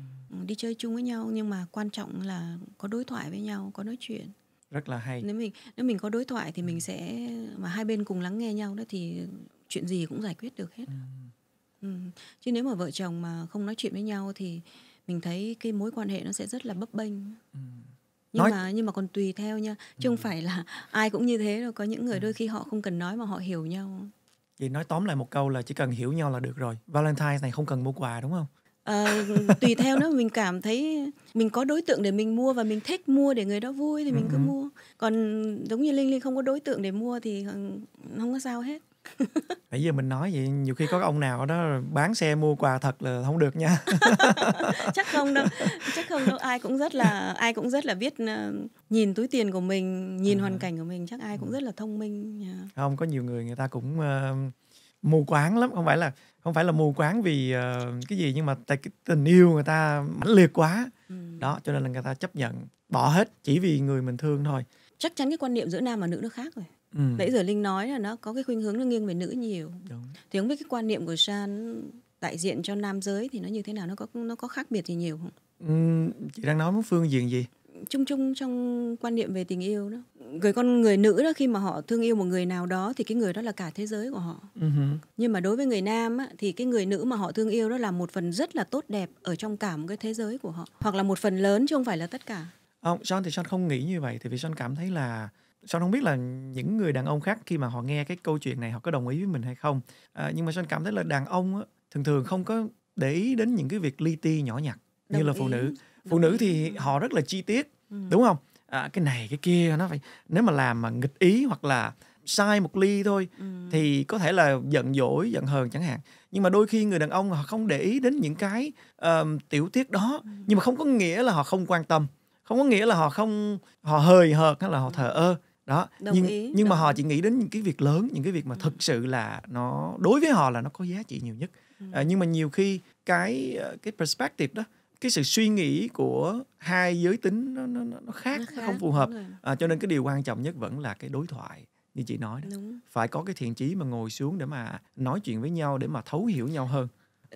đi chơi chung với nhau nhưng mà quan trọng là có đối thoại với nhau có nói chuyện rất là hay nếu mình nếu mình có đối thoại thì mình ừ. sẽ mà hai bên cùng lắng nghe nhau đó thì chuyện gì cũng giải quyết được hết ừ. ừ. chứ nếu mà vợ chồng mà không nói chuyện với nhau thì mình thấy cái mối quan hệ nó sẽ rất là bấp bênh ừ. nhưng nói... mà nhưng mà còn tùy theo nha chứ ừ. không phải là ai cũng như thế đâu có những người ừ. đôi khi họ không cần nói mà họ hiểu nhau vậy nói tóm lại một câu là chỉ cần hiểu nhau là được rồi valentine này không cần mua quà đúng không à, tùy theo nó mình cảm thấy mình có đối tượng để mình mua và mình thích mua để người đó vui thì mình cứ ừ, ừ. mua còn giống như linh linh không có đối tượng để mua thì không có sao hết nãy giờ mình nói vậy nhiều khi có ông nào đó bán xe mua quà thật là không được nha chắc không đâu chắc không đâu ai cũng rất là ai cũng rất là biết ờ, nhìn túi tiền của mình nhìn hoàn ừ. cảnh của mình chắc ai cũng rất là thông minh không có nhiều người người ta cũng uh, mù quáng lắm không phải là không phải là mù quáng vì uh, cái gì nhưng mà tại cái tình yêu người ta mãnh liệt quá ừ. đó cho nên là người ta chấp nhận bỏ hết chỉ vì người mình thương thôi chắc chắn cái quan niệm giữa nam và nữ nó khác rồi ừ. giờ linh nói là nó có cái khuynh hướng nó nghiêng về nữ nhiều Đúng. thì không biết cái quan niệm của san đại diện cho nam giới thì nó như thế nào nó có nó có khác biệt gì nhiều không ừ, chị đang nói một phương diện gì chung chung trong quan niệm về tình yêu đó người con người nữ đó khi mà họ thương yêu một người nào đó thì cái người đó là cả thế giới của họ uh-huh. nhưng mà đối với người nam á, thì cái người nữ mà họ thương yêu đó là một phần rất là tốt đẹp ở trong cả một cái thế giới của họ hoặc là một phần lớn chứ không phải là tất cả không John thì John không nghĩ như vậy thì vì John cảm thấy là John không biết là những người đàn ông khác khi mà họ nghe cái câu chuyện này họ có đồng ý với mình hay không à, nhưng mà John cảm thấy là đàn ông á, thường thường không có để ý đến những cái việc li ti nhỏ nhặt đồng như là ý. phụ nữ phụ nữ thì họ rất là chi tiết ừ. đúng không à, cái này cái kia nó phải nếu mà làm mà nghịch ý hoặc là sai một ly thôi ừ. thì có thể là giận dỗi giận hờn chẳng hạn nhưng mà đôi khi người đàn ông họ không để ý đến những cái uh, tiểu tiết đó ừ. nhưng mà không có nghĩa là họ không quan tâm không có nghĩa là họ không họ hời hợt hay là họ thờ ơ đó Đồng nhưng ý. nhưng Đồng mà họ chỉ nghĩ đến những cái việc lớn những cái việc mà thực sự là nó đối với họ là nó có giá trị nhiều nhất ừ. à, nhưng mà nhiều khi cái ờ, cái perspective đó cái sự suy nghĩ của hai giới tính nó nó nó khác, nó khác nó không phù hợp à, cho nên cái điều quan trọng nhất vẫn là cái đối thoại như chị nói đó đúng. phải có cái thiện chí mà ngồi xuống để mà nói chuyện với nhau để mà thấu hiểu nhau hơn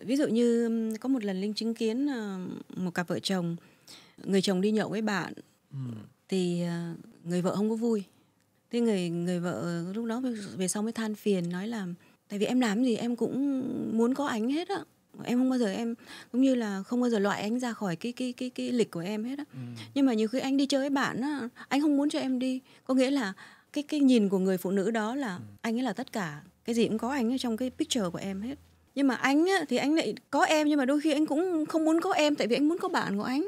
ví dụ như có một lần linh chứng kiến ờ, một cặp vợ chồng người chồng đi nhậu với bạn ừ. thì ờ, người vợ không có vui thế người người vợ lúc đó về sau mới than phiền nói là tại vì em làm gì em cũng muốn có ánh hết á em không bao giờ em cũng như là không bao giờ loại anh ra khỏi cái cái cái cái lịch của em hết á ừ. nhưng mà nhiều khi anh đi chơi với bạn á anh không muốn cho em đi có nghĩa là cái cái nhìn của người phụ nữ đó là ừ. anh ấy là tất cả cái gì cũng có anh ấy trong cái picture của em hết nhưng mà anh á, thì anh lại có em nhưng mà đôi khi anh cũng không muốn có em tại vì anh muốn có bạn của anh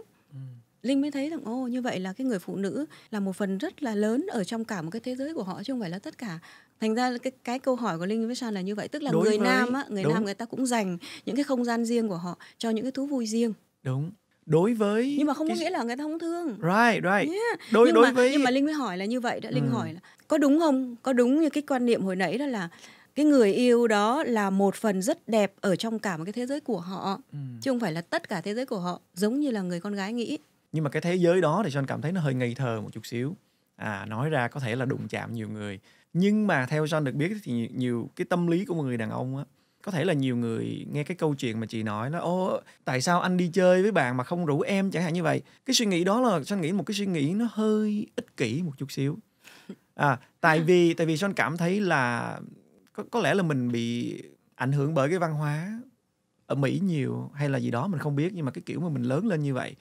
Linh mới thấy rằng ô như vậy là cái người phụ nữ là một phần rất là lớn ở trong cả một cái thế giới của họ chứ không phải là tất cả. Thành ra cái cái câu hỏi của Linh với San là như vậy, tức là Đối người với... nam á, người Đúng. nam người ta cũng dành những cái không gian riêng của họ cho những cái thú vui riêng. Đúng đối với nhưng mà không cái... có nghĩa là người ta không thương right right yeah. đối nhưng đối mà, với nhưng mà linh mới hỏi là như vậy đó linh ừ. hỏi là có đúng không có đúng như cái quan niệm hồi nãy đó là cái người yêu đó là một phần rất đẹp ở trong cả một cái thế giới của họ ừ. chứ không phải là tất cả thế giới của họ giống như là người con gái nghĩ nhưng mà cái thế giới đó thì cho anh cảm thấy nó hơi ngây thơ một chút xíu à nói ra có thể là đụng chạm nhiều người nhưng mà theo John được biết thì nhiều, cái tâm lý của một người đàn ông á có thể là nhiều người nghe cái câu chuyện mà chị nói nó, ô tại sao anh đi chơi với bạn mà không rủ em chẳng hạn như vậy cái suy nghĩ đó là John nghĩ một cái suy nghĩ nó hơi ích kỷ một chút xíu à tại vì tại vì John cảm thấy là có, có lẽ là mình bị ảnh hưởng bởi cái văn hóa ở Mỹ nhiều hay là gì đó mình không biết nhưng mà cái kiểu mà mình lớn lên như vậy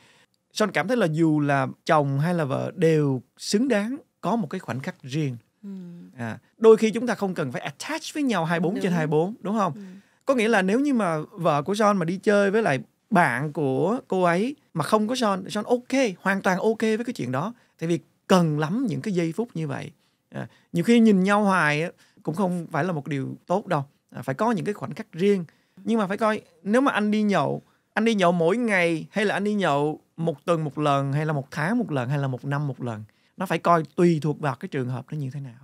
Son cảm thấy là dù là chồng hay là vợ đều xứng đáng có một cái khoảnh khắc riêng. Ừ. À, đôi khi chúng ta không cần phải attach với nhau 24 đúng. trên 24 đúng không? Ừ. Có nghĩa là nếu như mà vợ của Son mà đi chơi với lại bạn của cô ấy mà không có Son, Son ok, hoàn toàn ok với cái chuyện đó. Tại vì cần lắm những cái giây phút như vậy. À, nhiều khi nhìn nhau hoài cũng không phải là một điều tốt đâu. À, phải có những cái khoảnh khắc riêng. Nhưng mà phải coi nếu mà anh đi nhậu anh đi nhậu mỗi ngày hay là anh đi nhậu một tuần một lần hay là một tháng một lần hay là một năm một lần nó phải coi tùy thuộc vào cái trường hợp nó như thế nào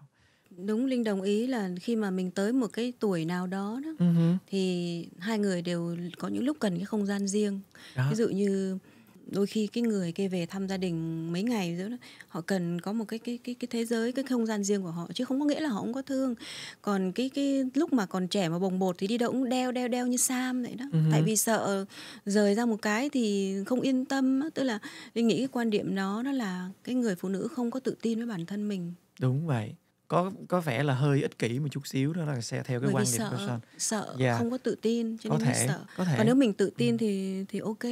đúng linh đồng ý là khi mà mình tới một cái tuổi nào đó, đó uh-huh. thì hai người đều có những lúc cần cái không gian riêng đó. ví dụ như đôi khi cái người kia về thăm gia đình mấy ngày rồi đó, họ cần có một cái cái cái cái thế giới cái không gian riêng của họ chứ không có nghĩa là họ không có thương còn cái cái lúc mà còn trẻ mà bồng bột thì đi đâu cũng đeo đeo đeo như sam vậy đó uh-huh. tại vì sợ rời ra một cái thì không yên tâm tức là linh nghĩ cái quan điểm đó đó là cái người phụ nữ không có tự tin với bản thân mình đúng vậy có có vẻ là hơi ích kỷ một chút xíu đó là sẽ theo cái quan điểm sợ, của Sean. sợ yeah. Dạ. không có tự tin cho có thể, sợ có thể. còn nếu mình tự ừ. tin ừ. thì thì ok ừ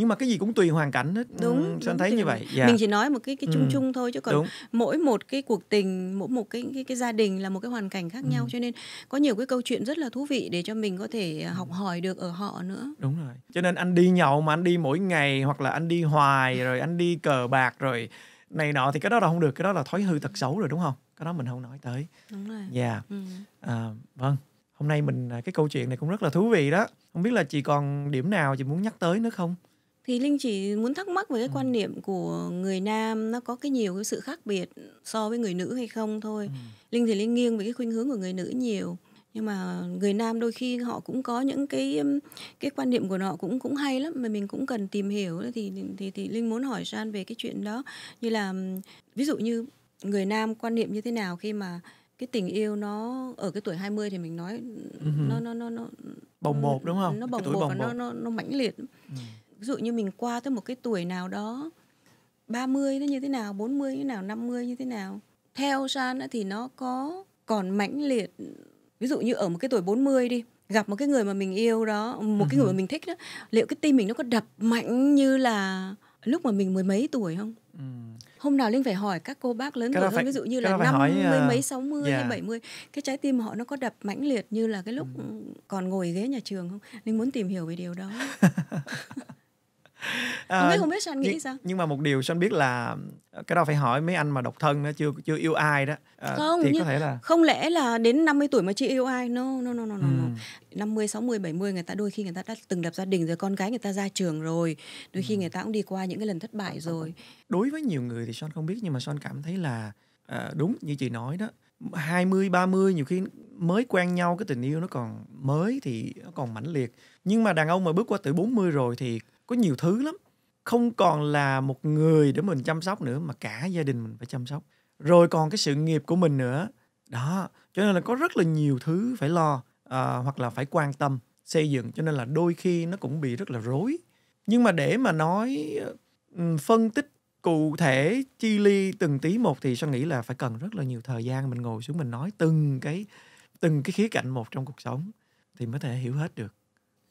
nhưng mà cái gì cũng tùy hoàn cảnh hết đúng ừ, anh thấy như vậy yeah. Dạ. mình chỉ nói một cái cái chung ừ. chung thôi chứ còn đúng. mỗi một cái cuộc tình mỗi một cái, cái cái gia đình là một cái hoàn cảnh khác ừ. nhau cho nên có nhiều cái câu chuyện rất là thú vị để cho mình có thể à, học hỏi được ở họ nữa đúng rồi cho nên anh đi nhậu mà anh đi mỗi ngày hoặc là anh đi hoài rồi anh đi cờ bạc rồi này nọ thì cái đó là không được cái đó là thói hư tật xấu rồi đúng không cái đó mình không nói tới đúng rồi yeah dạ. ừ. à, vâng hôm nay mình à, cái câu chuyện này cũng rất là thú vị đó không biết là chị còn điểm nào chị muốn nhắc tới nữa không thì linh chỉ muốn thắc mắc về cái ừ. quan niệm của người nam nó có cái nhiều cái sự khác biệt so với người nữ hay không thôi ừ. linh thì linh nghiêng về cái khuynh hướng của người nữ nhiều nhưng mà người nam đôi khi họ cũng có những cái cái quan niệm của họ cũng cũng hay lắm mà mình cũng cần tìm hiểu thì thì thì linh muốn hỏi san về cái chuyện đó như là ví dụ như người nam quan niệm như thế nào khi mà cái tình yêu nó ở cái tuổi 20 thì mình nói ừ nó nó nó nó bồng bột đúng không? Nó bồng bột, và bột. nó nó nó mãnh liệt. uh ví dụ như mình qua tới một cái tuổi nào đó 30 nó như thế nào 40 như thế nào 50 như thế nào theo San thì nó có còn mãnh liệt ví dụ như ở một cái tuổi 40 đi gặp một cái người mà mình yêu đó một cái người mà ừ mình thích đó liệu cái tim mình nó có đập mạnh như là lúc mà mình mười mấy tuổi không ừ. hôm nào linh phải hỏi các cô bác lớn tuổi hơn ví dụ như là năm mươi uh, mấy sáu mươi yeah. hay dạ. bảy mươi cái trái tim họ nó có đập mãnh liệt như là cái lúc ừ. còn ngồi ghế nhà trường không linh muốn tìm hiểu về điều đó à, không ờ, biết không biết sao anh nghĩ nhưng, sao nhưng mà một điều sao anh biết là ờ, cái đó phải hỏi mấy anh mà độc thân nó chưa chưa yêu ai đó à, không thì có thể là không lẽ là đến 50 tuổi mà chị yêu ai no no no no no, ừ. mươi sáu mươi bảy mươi người ta đôi khi người ta đã từng lập gia đình rồi con gái người ta ra trường rồi đôi khi ừ. người ta cũng đi qua những cái lần thất bại rồi đối với nhiều người thì son không biết nhưng mà son cảm thấy là à, đúng như chị nói đó 20 30 nhiều khi mới quen nhau cái tình yêu nó còn mới thì nó còn mãnh liệt nhưng mà đàn ông mà bước qua tuổi 40 rồi thì có nhiều thứ lắm không còn là một người để mình chăm sóc nữa mà cả gia đình mình phải chăm sóc rồi còn cái sự nghiệp của mình nữa đó cho nên là có rất là nhiều thứ phải lo à, hoặc là phải quan tâm xây dựng cho nên là đôi khi nó cũng bị rất là rối nhưng mà để mà nói ừ, phân tích cụ thể chi ly từng tí một thì sao nghĩ là phải cần rất là nhiều thời gian mình ngồi xuống mình nói từng cái từng cái khía cạnh một trong cuộc sống thì mới thể hiểu hết được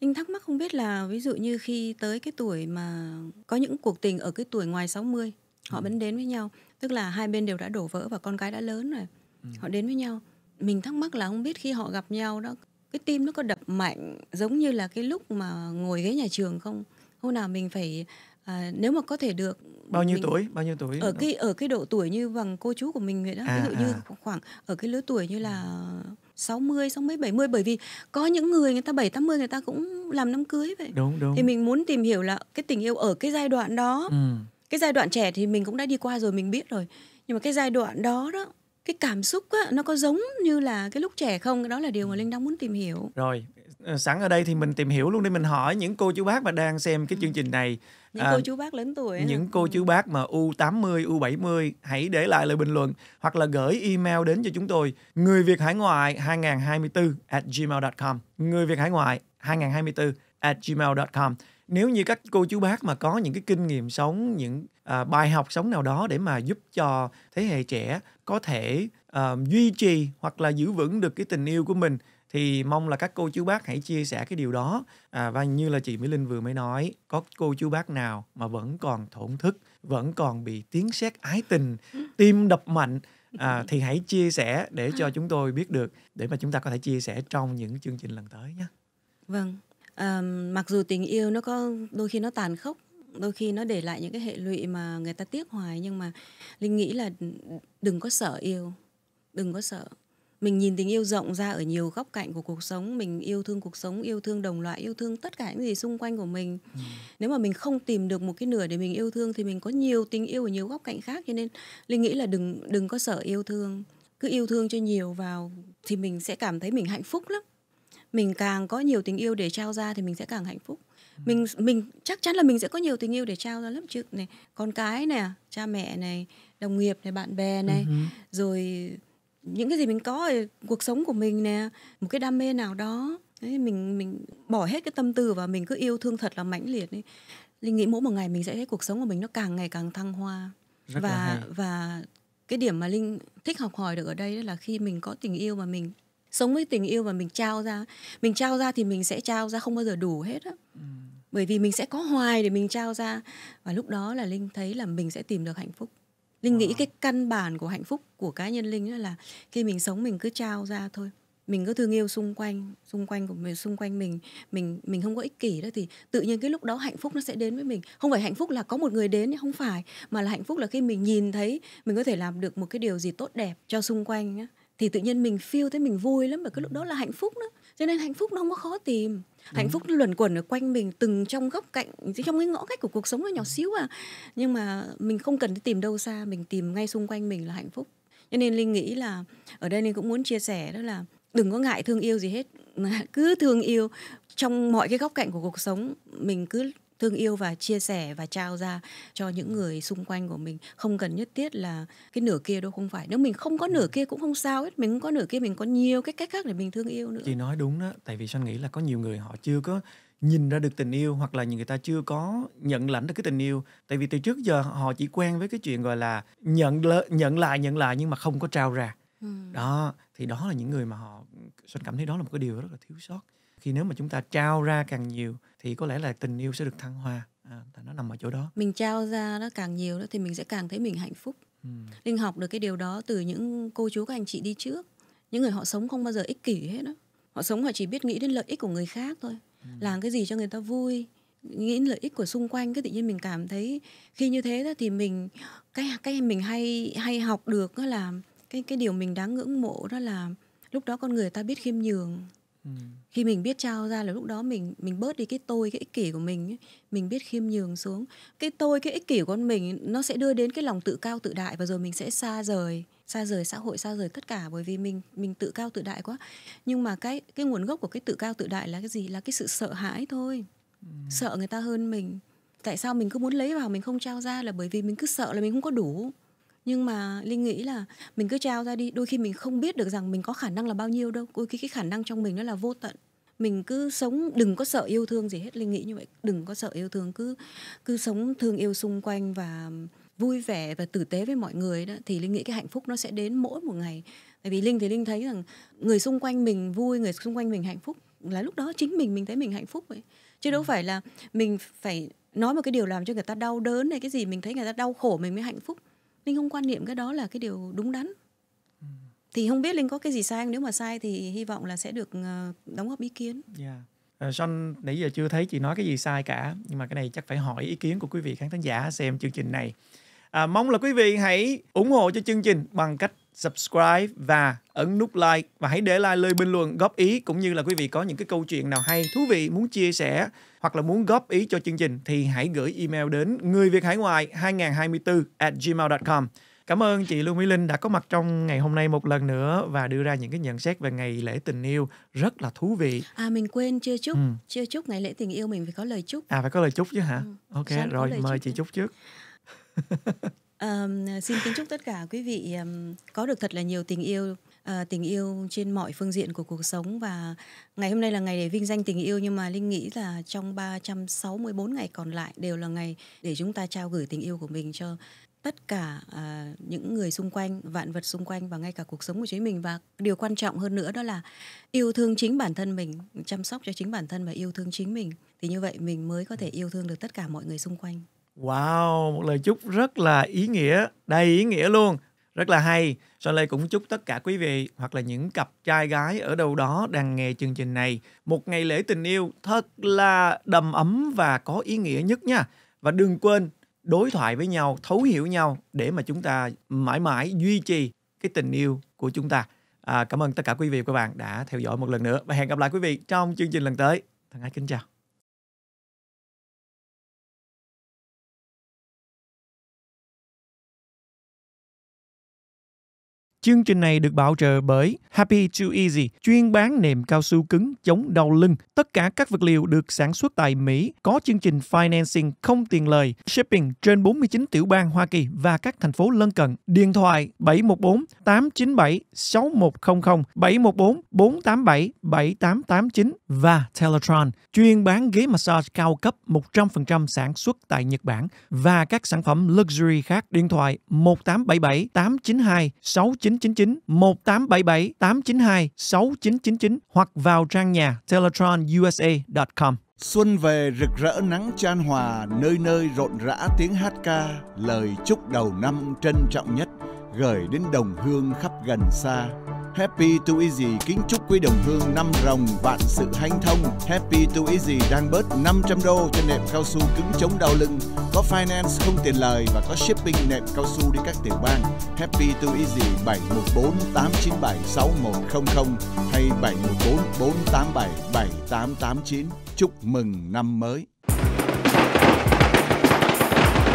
Linh thắc mắc không biết là ví dụ như khi tới cái tuổi mà có những cuộc tình ở cái tuổi ngoài 60 họ ừ. vẫn đến với nhau, tức là hai bên đều đã đổ vỡ và con cái đã lớn rồi. Ừ. Họ đến với nhau. Mình thắc mắc là không biết khi họ gặp nhau đó cái tim nó có đập mạnh giống như là cái lúc mà ngồi ghế nhà trường không? Hôm nào mình phải à, nếu mà có thể được bao nhiêu mình, tuổi bao nhiêu tuổi ở cái ở cái độ tuổi như bằng cô chú của mình vậy đó à, ví dụ à. như khoảng ở cái lứa tuổi như là ừ 60, 60, 70 bởi vì có những người người ta 7, 80 người ta cũng làm đám cưới vậy. Đúng đúng. Thì mình muốn tìm hiểu là cái tình yêu ở cái giai đoạn đó. Ừ. Cái giai đoạn trẻ thì mình cũng đã đi qua rồi mình biết rồi. Nhưng mà cái giai đoạn đó đó cái cảm xúc á, nó có giống như là cái lúc trẻ không đó là điều mà ừ. linh đang muốn tìm hiểu rồi Ờ, sẵn ở đây thì mình tìm hiểu luôn đi mình hỏi những cô chú bác mà đang xem cái ừ. chương trình này những à, cô chú bác lớn tuổi những cô ừ. chú bác mà U80, U70 hãy để lại lời bình luận hoặc là gửi email đến cho chúng tôi người Việt hải ngoại 2024 at gmail.com người Việt hải ngoại 2024 at gmail.com nếu như các cô chú bác mà có những cái kinh nghiệm sống những uh, bài học sống nào đó để mà giúp cho thế hệ trẻ có thể uh, duy trì hoặc là giữ vững được cái tình yêu của mình thì mong là các cô chú bác hãy chia sẻ cái điều đó à, và như là chị Mỹ Linh vừa mới nói có cô chú bác nào mà vẫn còn thổn thức vẫn còn bị tiếng sét ái tình tim đập mạnh à, thì hãy chia sẻ để cho chúng tôi biết được để mà chúng ta có thể chia sẻ trong những chương trình lần tới nhé vâng à, mặc dù tình yêu nó có đôi khi nó tàn khốc đôi khi nó để lại những cái hệ lụy mà người ta tiếc hoài nhưng mà linh nghĩ là đừng có sợ yêu đừng có sợ mình nhìn tình yêu rộng ra ở nhiều góc cạnh của cuộc sống mình yêu thương cuộc sống yêu thương đồng loại yêu thương tất cả những gì xung quanh của mình ừ. nếu mà mình không tìm được một cái nửa để mình yêu thương thì mình có nhiều tình yêu ở nhiều góc cạnh khác cho nên linh nghĩ là đừng đừng có sợ yêu thương cứ yêu thương cho nhiều vào thì mình sẽ cảm thấy mình hạnh phúc lắm mình càng có nhiều tình yêu để trao ra thì mình sẽ càng hạnh phúc ừ. mình mình chắc chắn là mình sẽ có nhiều tình yêu để trao ra lắm chứ này con cái này cha mẹ này đồng nghiệp này bạn bè này uh-huh. rồi những cái gì mình có ở cuộc sống của mình nè một cái đam mê nào đó đấy, mình mình bỏ hết cái tâm tư và mình cứ yêu thương thật là mãnh liệt ấy. linh nghĩ mỗi một ngày mình sẽ thấy cuộc sống của mình nó càng ngày càng thăng hoa Rất và và cái điểm mà linh thích học hỏi được ở đây là khi mình có tình yêu mà mình sống với tình yêu mà mình trao ra mình trao ra thì mình sẽ trao ra không bao giờ đủ hết á ừ. bởi vì mình sẽ có hoài để mình trao ra và lúc đó là linh thấy là mình sẽ tìm được hạnh phúc linh nghĩ ờ. cái căn bản của hạnh phúc của cá nhân linh là khi mình sống mình cứ trao ra thôi mình cứ thương yêu xung quanh xung quanh của mình xung quanh mình mình mình không có ích kỷ đó thì tự nhiên cái lúc đó hạnh phúc nó sẽ đến với mình không phải hạnh phúc là có một người đến không phải mà là hạnh phúc là khi mình nhìn thấy mình có thể làm được một cái điều gì tốt đẹp cho xung quanh thì tự nhiên mình feel thấy mình vui lắm và cái lúc đó là hạnh phúc đó cho nên hạnh phúc nó không có khó tìm hạnh phúc luẩn quẩn ở quanh mình từng trong góc cạnh trong cái ngõ cách của cuộc sống nó nhỏ xíu à nhưng mà mình không cần tìm đâu xa mình tìm ngay xung quanh mình là hạnh phúc cho nên linh nghĩ là ở đây linh cũng muốn chia sẻ đó là đừng có ngại thương yêu gì hết cứ thương yêu trong mọi cái góc cạnh của cuộc sống mình cứ thương yêu và chia sẻ và trao ra cho những người xung quanh của mình không cần nhất thiết là cái nửa kia đâu không phải nếu mình không có nửa ừ. kia cũng không sao hết mình không có nửa kia mình có nhiều cái cách khác để mình thương yêu nữa chị nói đúng đó tại vì san nghĩ là có nhiều người họ chưa có nhìn ra được tình yêu hoặc là người ta chưa có nhận lãnh được cái tình yêu tại vì từ trước giờ họ chỉ quen với cái chuyện gọi là nhận l- nhận lại nhận lại nhưng mà không có trao ra ừ. đó thì đó là những người mà họ Xuân cảm thấy đó là một cái điều rất là thiếu sót khi nếu mà chúng ta trao ra càng nhiều thì có lẽ là tình yêu sẽ được thăng hoa à, nó nằm ở chỗ đó mình trao ra nó càng nhiều đó thì mình sẽ càng thấy mình hạnh phúc ừ. linh học được cái điều đó từ những cô chú các anh chị đi trước những người họ sống không bao giờ ích kỷ hết đó họ sống họ chỉ biết nghĩ đến lợi ích của người khác thôi ừ. làm cái gì cho người ta vui nghĩ lợi ích của xung quanh cái tự nhiên mình cảm thấy khi như thế đó thì mình cái cái mình hay hay học được đó là cái cái điều mình đáng ngưỡng mộ đó là lúc đó con người ta biết khiêm nhường Ừ. khi mình biết trao ra là lúc đó mình mình bớt đi cái tôi cái ích kỷ của mình mình biết khiêm nhường xuống cái tôi cái ích kỷ của con mình nó sẽ đưa đến cái lòng tự cao tự đại và rồi mình sẽ xa rời xa rời xã hội xa rời tất cả bởi vì mình mình tự cao tự đại quá nhưng mà cái cái nguồn gốc của cái tự cao tự đại là cái gì là cái sự sợ hãi thôi ừ. sợ người ta hơn mình tại sao mình cứ muốn lấy vào mình không trao ra là bởi vì mình cứ sợ là mình không có đủ nhưng mà linh nghĩ là mình cứ trao ra đi đôi khi mình không biết được rằng mình có khả năng là bao nhiêu đâu đôi khi cái khả năng trong mình nó là vô tận mình cứ sống đừng có sợ yêu thương gì hết linh nghĩ như vậy đừng có sợ yêu thương cứ cứ sống thương yêu xung quanh và vui vẻ và tử tế với mọi người đó thì linh nghĩ cái hạnh phúc nó sẽ đến mỗi một ngày tại vì linh thì linh thấy rằng người xung quanh mình vui người xung quanh mình hạnh phúc là lúc đó chính mình mình thấy mình hạnh phúc vậy chứ đâu ừ. phải là mình phải nói một cái điều làm cho người ta đau đớn hay cái gì mình thấy người ta đau khổ mình mới hạnh phúc linh không quan niệm cái đó là cái điều đúng đắn thì không biết linh có cái gì sai nếu mà sai thì hy vọng là sẽ được ờ, đóng góp ý kiến yeah. Dạ. Ờ, uh, Son nãy giờ chưa thấy chị nói cái gì sai cả nhưng mà cái này chắc phải hỏi ý kiến của quý vị khán thính giả xem chương trình này à, mong là quý vị hãy ủng hộ cho chương trình bằng cách subscribe và ấn nút like và hãy để lại lời bình luận góp ý cũng như là quý vị có những cái câu chuyện nào hay thú vị muốn chia sẻ hoặc là muốn góp ý cho chương trình thì hãy gửi email đến người việt hải ngoại 2024 at gmail.com Cảm ơn chị Lưu Mỹ Linh đã có mặt trong ngày hôm nay một lần nữa và đưa ra những cái nhận xét về ngày lễ tình yêu rất là thú vị. À mình quên chưa chúc, ừ. chưa chúc ngày lễ tình yêu mình phải có lời chúc. À phải có lời chúc chứ hả? Ừ. Ok Sao rồi mời chị chúc trước. Um, xin kính chúc tất cả quý vị um, có được thật là nhiều tình yêu À, tình yêu trên mọi phương diện của cuộc sống và ngày hôm nay là ngày để vinh danh tình yêu nhưng mà Linh nghĩ là trong 364 ngày còn lại đều là ngày để chúng ta trao gửi tình yêu của mình cho tất cả à, những người xung quanh, vạn vật xung quanh và ngay cả cuộc sống của chính mình và điều quan trọng hơn nữa đó là yêu thương chính bản thân mình, chăm sóc cho chính bản thân và yêu thương chính mình thì như vậy mình mới có thể yêu thương được tất cả mọi người xung quanh. Wow, một lời chúc rất là ý nghĩa, đầy ý nghĩa luôn, rất là hay. Sau đây cũng chúc tất cả quý vị hoặc là những cặp trai gái ở đâu đó đang nghe chương trình này một ngày lễ tình yêu thật là đầm ấm và có ý nghĩa nhất nha. Và đừng quên đối thoại với nhau, thấu hiểu nhau để mà chúng ta mãi mãi duy trì cái tình yêu của chúng ta. À, cảm ơn tất cả quý vị và các bạn đã theo dõi một lần nữa và hẹn gặp lại quý vị trong chương trình lần tới. Thân ái kính chào. Chương trình này được bảo trợ bởi Happy to Easy, chuyên bán nệm cao su cứng chống đau lưng. Tất cả các vật liệu được sản xuất tại Mỹ có chương trình financing không tiền lời, shipping trên 49 tiểu bang Hoa Kỳ và các thành phố lân cận. Điện thoại 714 897 6100 714 487 7889 và Teletron, chuyên bán ghế massage cao cấp 100% sản xuất tại Nhật Bản và các sản phẩm luxury khác. Điện thoại 1877 892 69 0999 1877 892 6999 hoặc vào trang nhà teletronusa.com. Xuân về rực rỡ nắng chan hòa, nơi nơi rộn rã tiếng hát ca, lời chúc đầu năm trân trọng nhất gửi đến đồng hương khắp gần xa. Happy to Easy kính chúc quý đồng hương năm rồng vạn sự hanh thông. Happy to Easy đang bớt 500 đô cho nệm cao su cứng chống đau lưng, có finance không tiền lời và có shipping nệm cao su đi các tiểu bang. Happy to Easy 714 897 6100 hay 714 487 7889. Chúc mừng năm mới.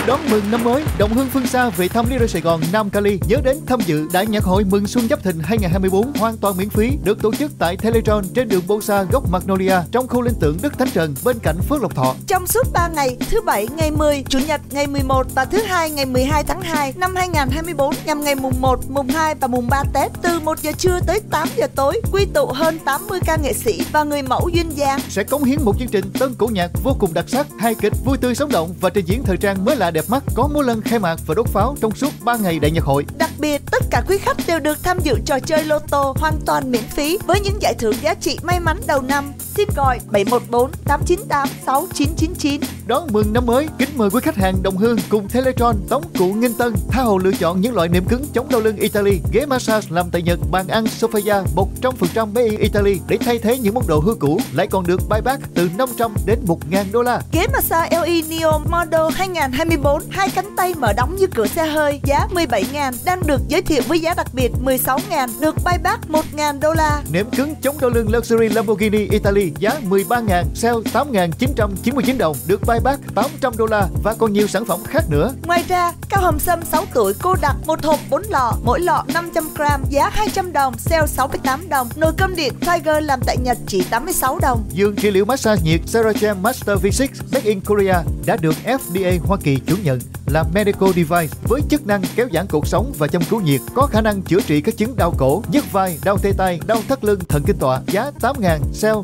Đón mừng năm mới, đồng hương phương xa về thăm Lido Sài Gòn Nam Cali nhớ đến tham dự Đại nhạc hội mừng xuân Giáp Thìn 2024 hoàn toàn miễn phí được tổ chức tại Teletron trên đường Bosa góc Magnolia trong khu linh tượng Đức Thánh Trần bên cạnh Phước Lộc Thọ. Trong suốt 3 ngày, thứ bảy ngày 10, chủ nhật ngày 11 và thứ hai ngày 12 tháng 2 năm 2024 nhằm ngày mùng 1, mùng 2 và mùng 3 Tết từ 1 giờ trưa tới 8 giờ tối quy tụ hơn 80 ca nghệ sĩ và người mẫu duyên dáng sẽ cống hiến một chương trình tân cổ nhạc vô cùng đặc sắc, hai kịch vui tươi sống động và trình diễn thời trang mới lạ đẹp mắt có múa lân khai mạc và đốt pháo trong suốt 3 ngày đại nhạc hội. Đặc biệt, tất cả quý khách đều được tham dự trò chơi lô tô hoàn toàn miễn phí với những giải thưởng giá trị may mắn đầu năm xin gọi 714 898 6999. Đón mừng năm mới, kính mời quý khách hàng Đồng Hương cùng Teletron, Tống Cụ Nghinh Tân tha hồ lựa chọn những loại nệm cứng chống đau lưng Italy, ghế massage làm tại Nhật, bàn ăn Sofia 100% made in Italy để thay thế những món đồ hư cũ lại còn được bay bác từ 500 đến 1.000 đô la. Ghế massage LE Neo Model 2024, hai cánh tay mở đóng như cửa xe hơi, giá 17.000 đang được giới thiệu với giá đặc biệt 16.000, được buyback 1.000 đô la. Nệm cứng chống đau lưng Luxury Lamborghini Italy giá 13.000, sale 8.999 đồng, được buy back 800 đô la và còn nhiều sản phẩm khác nữa. Ngoài ra, cao hồng sâm 6 tuổi cô đặc một hộp 4 lọ, mỗi lọ 500 g, giá 200 đồng, sale 68 đồng. Nồi cơm điện Tiger làm tại Nhật chỉ 86 đồng. Giường trị liệu massage nhiệt Seragem Master V6 Made in Korea đã được FDA Hoa Kỳ chứng nhận là medical device với chức năng kéo giãn cột sống và châm cứu nhiệt, có khả năng chữa trị các chứng đau cổ, nhức vai, đau tê tay, đau thắt lưng, thần kinh tọa. Giá 8.000, sale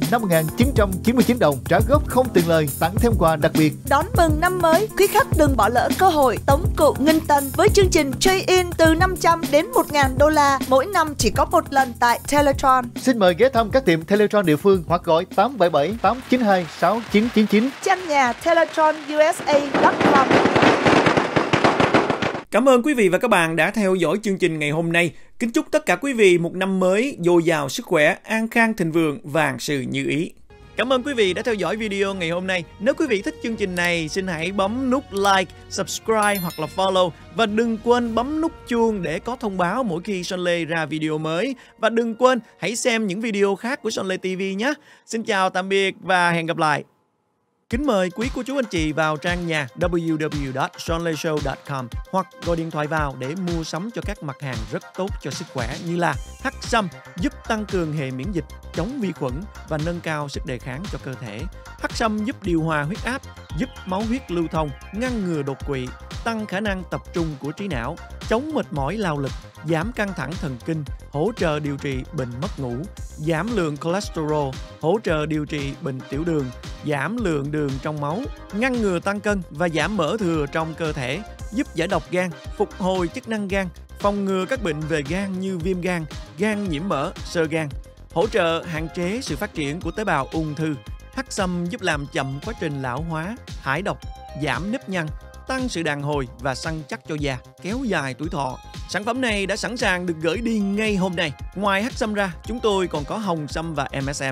5.999 đồng, trả góp không tiền lời, tặng thêm quà đặc biệt. Đón mừng năm mới, quý khách đừng bỏ lỡ cơ hội tống cụ Nghinh tần với chương trình trade-in từ 500 đến 1.000 đô la mỗi năm chỉ có một lần tại Teletron. Xin mời ghé thăm các tiệm Teletron địa phương hoặc gọi 877 892 6999. Trang nhà Teletron teletronusa.com Cảm ơn quý vị và các bạn đã theo dõi chương trình ngày hôm nay. Kính chúc tất cả quý vị một năm mới dồi dào sức khỏe, an khang thịnh vượng, vạn sự như ý. Cảm ơn quý vị đã theo dõi video ngày hôm nay. Nếu quý vị thích chương trình này, xin hãy bấm nút like, subscribe hoặc là follow và đừng quên bấm nút chuông để có thông báo mỗi khi Son Lê ra video mới và đừng quên hãy xem những video khác của Son Lê TV nhé. Xin chào tạm biệt và hẹn gặp lại. Kính mời quý cô chú anh chị vào trang nhà www.sonleyshow.com hoặc gọi điện thoại vào để mua sắm cho các mặt hàng rất tốt cho sức khỏe như là hắc sâm giúp tăng cường hệ miễn dịch, chống vi khuẩn và nâng cao sức đề kháng cho cơ thể. Hắc sâm giúp điều hòa huyết áp, giúp máu huyết lưu thông, ngăn ngừa đột quỵ, tăng khả năng tập trung của trí não, chống mệt mỏi lao lực, giảm căng thẳng thần kinh, hỗ trợ điều trị bệnh mất ngủ, giảm lượng cholesterol, hỗ trợ điều trị bệnh tiểu đường, giảm lượng đường trong máu, ngăn ngừa tăng cân và giảm mỡ thừa trong cơ thể, giúp giải độc gan, phục hồi chức năng gan, phòng ngừa các bệnh về gan như viêm gan, gan nhiễm mỡ, sơ gan, hỗ trợ hạn chế sự phát triển của tế bào ung thư, Hắc sâm giúp làm chậm quá trình lão hóa, thải độc, giảm nếp nhăn, tăng sự đàn hồi và săn chắc cho da, kéo dài tuổi thọ. Sản phẩm này đã sẵn sàng được gửi đi ngay hôm nay. Ngoài hắc sâm ra, chúng tôi còn có hồng sâm và MSM.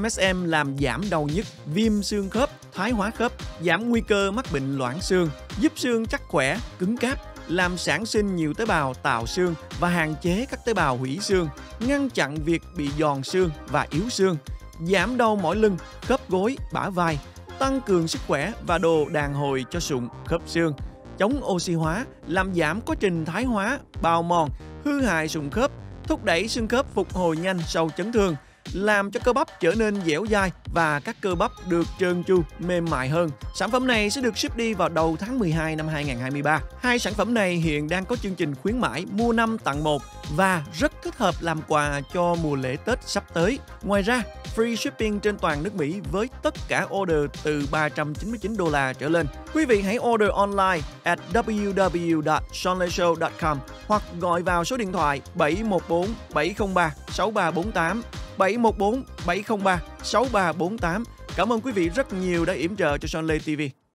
MSM làm giảm đau nhức, viêm xương khớp, thoái hóa khớp, giảm nguy cơ mắc bệnh loãng xương, giúp xương chắc khỏe, cứng cáp, làm sản sinh nhiều tế bào tạo xương và hạn chế các tế bào hủy xương, ngăn chặn việc bị giòn xương và yếu xương, giảm đau mỏi lưng, khớp gối, bả vai, tăng cường sức khỏe và đồ đàn hồi cho sụn, khớp xương, chống oxy hóa, làm giảm quá trình thái hóa, bào mòn, hư hại sụn khớp, thúc đẩy xương khớp phục hồi nhanh sau chấn thương, làm cho cơ bắp trở nên dẻo dai và các cơ bắp được trơn tru, mềm mại hơn. Sản phẩm này sẽ được ship đi vào đầu tháng 12 năm 2023. Hai sản phẩm này hiện đang có chương trình khuyến mãi mua 5 tặng 1 và rất thích hợp làm quà cho mùa lễ Tết sắp tới. Ngoài ra, free shipping trên toàn nước Mỹ với tất cả order từ 399 đô la trở lên. Quý vị hãy order online at www.seanleyshow.com hoặc gọi vào số điện thoại 714 703 6348 714 703 6348. Cảm ơn quý vị rất nhiều đã yểm trợ cho Sean Lê TV.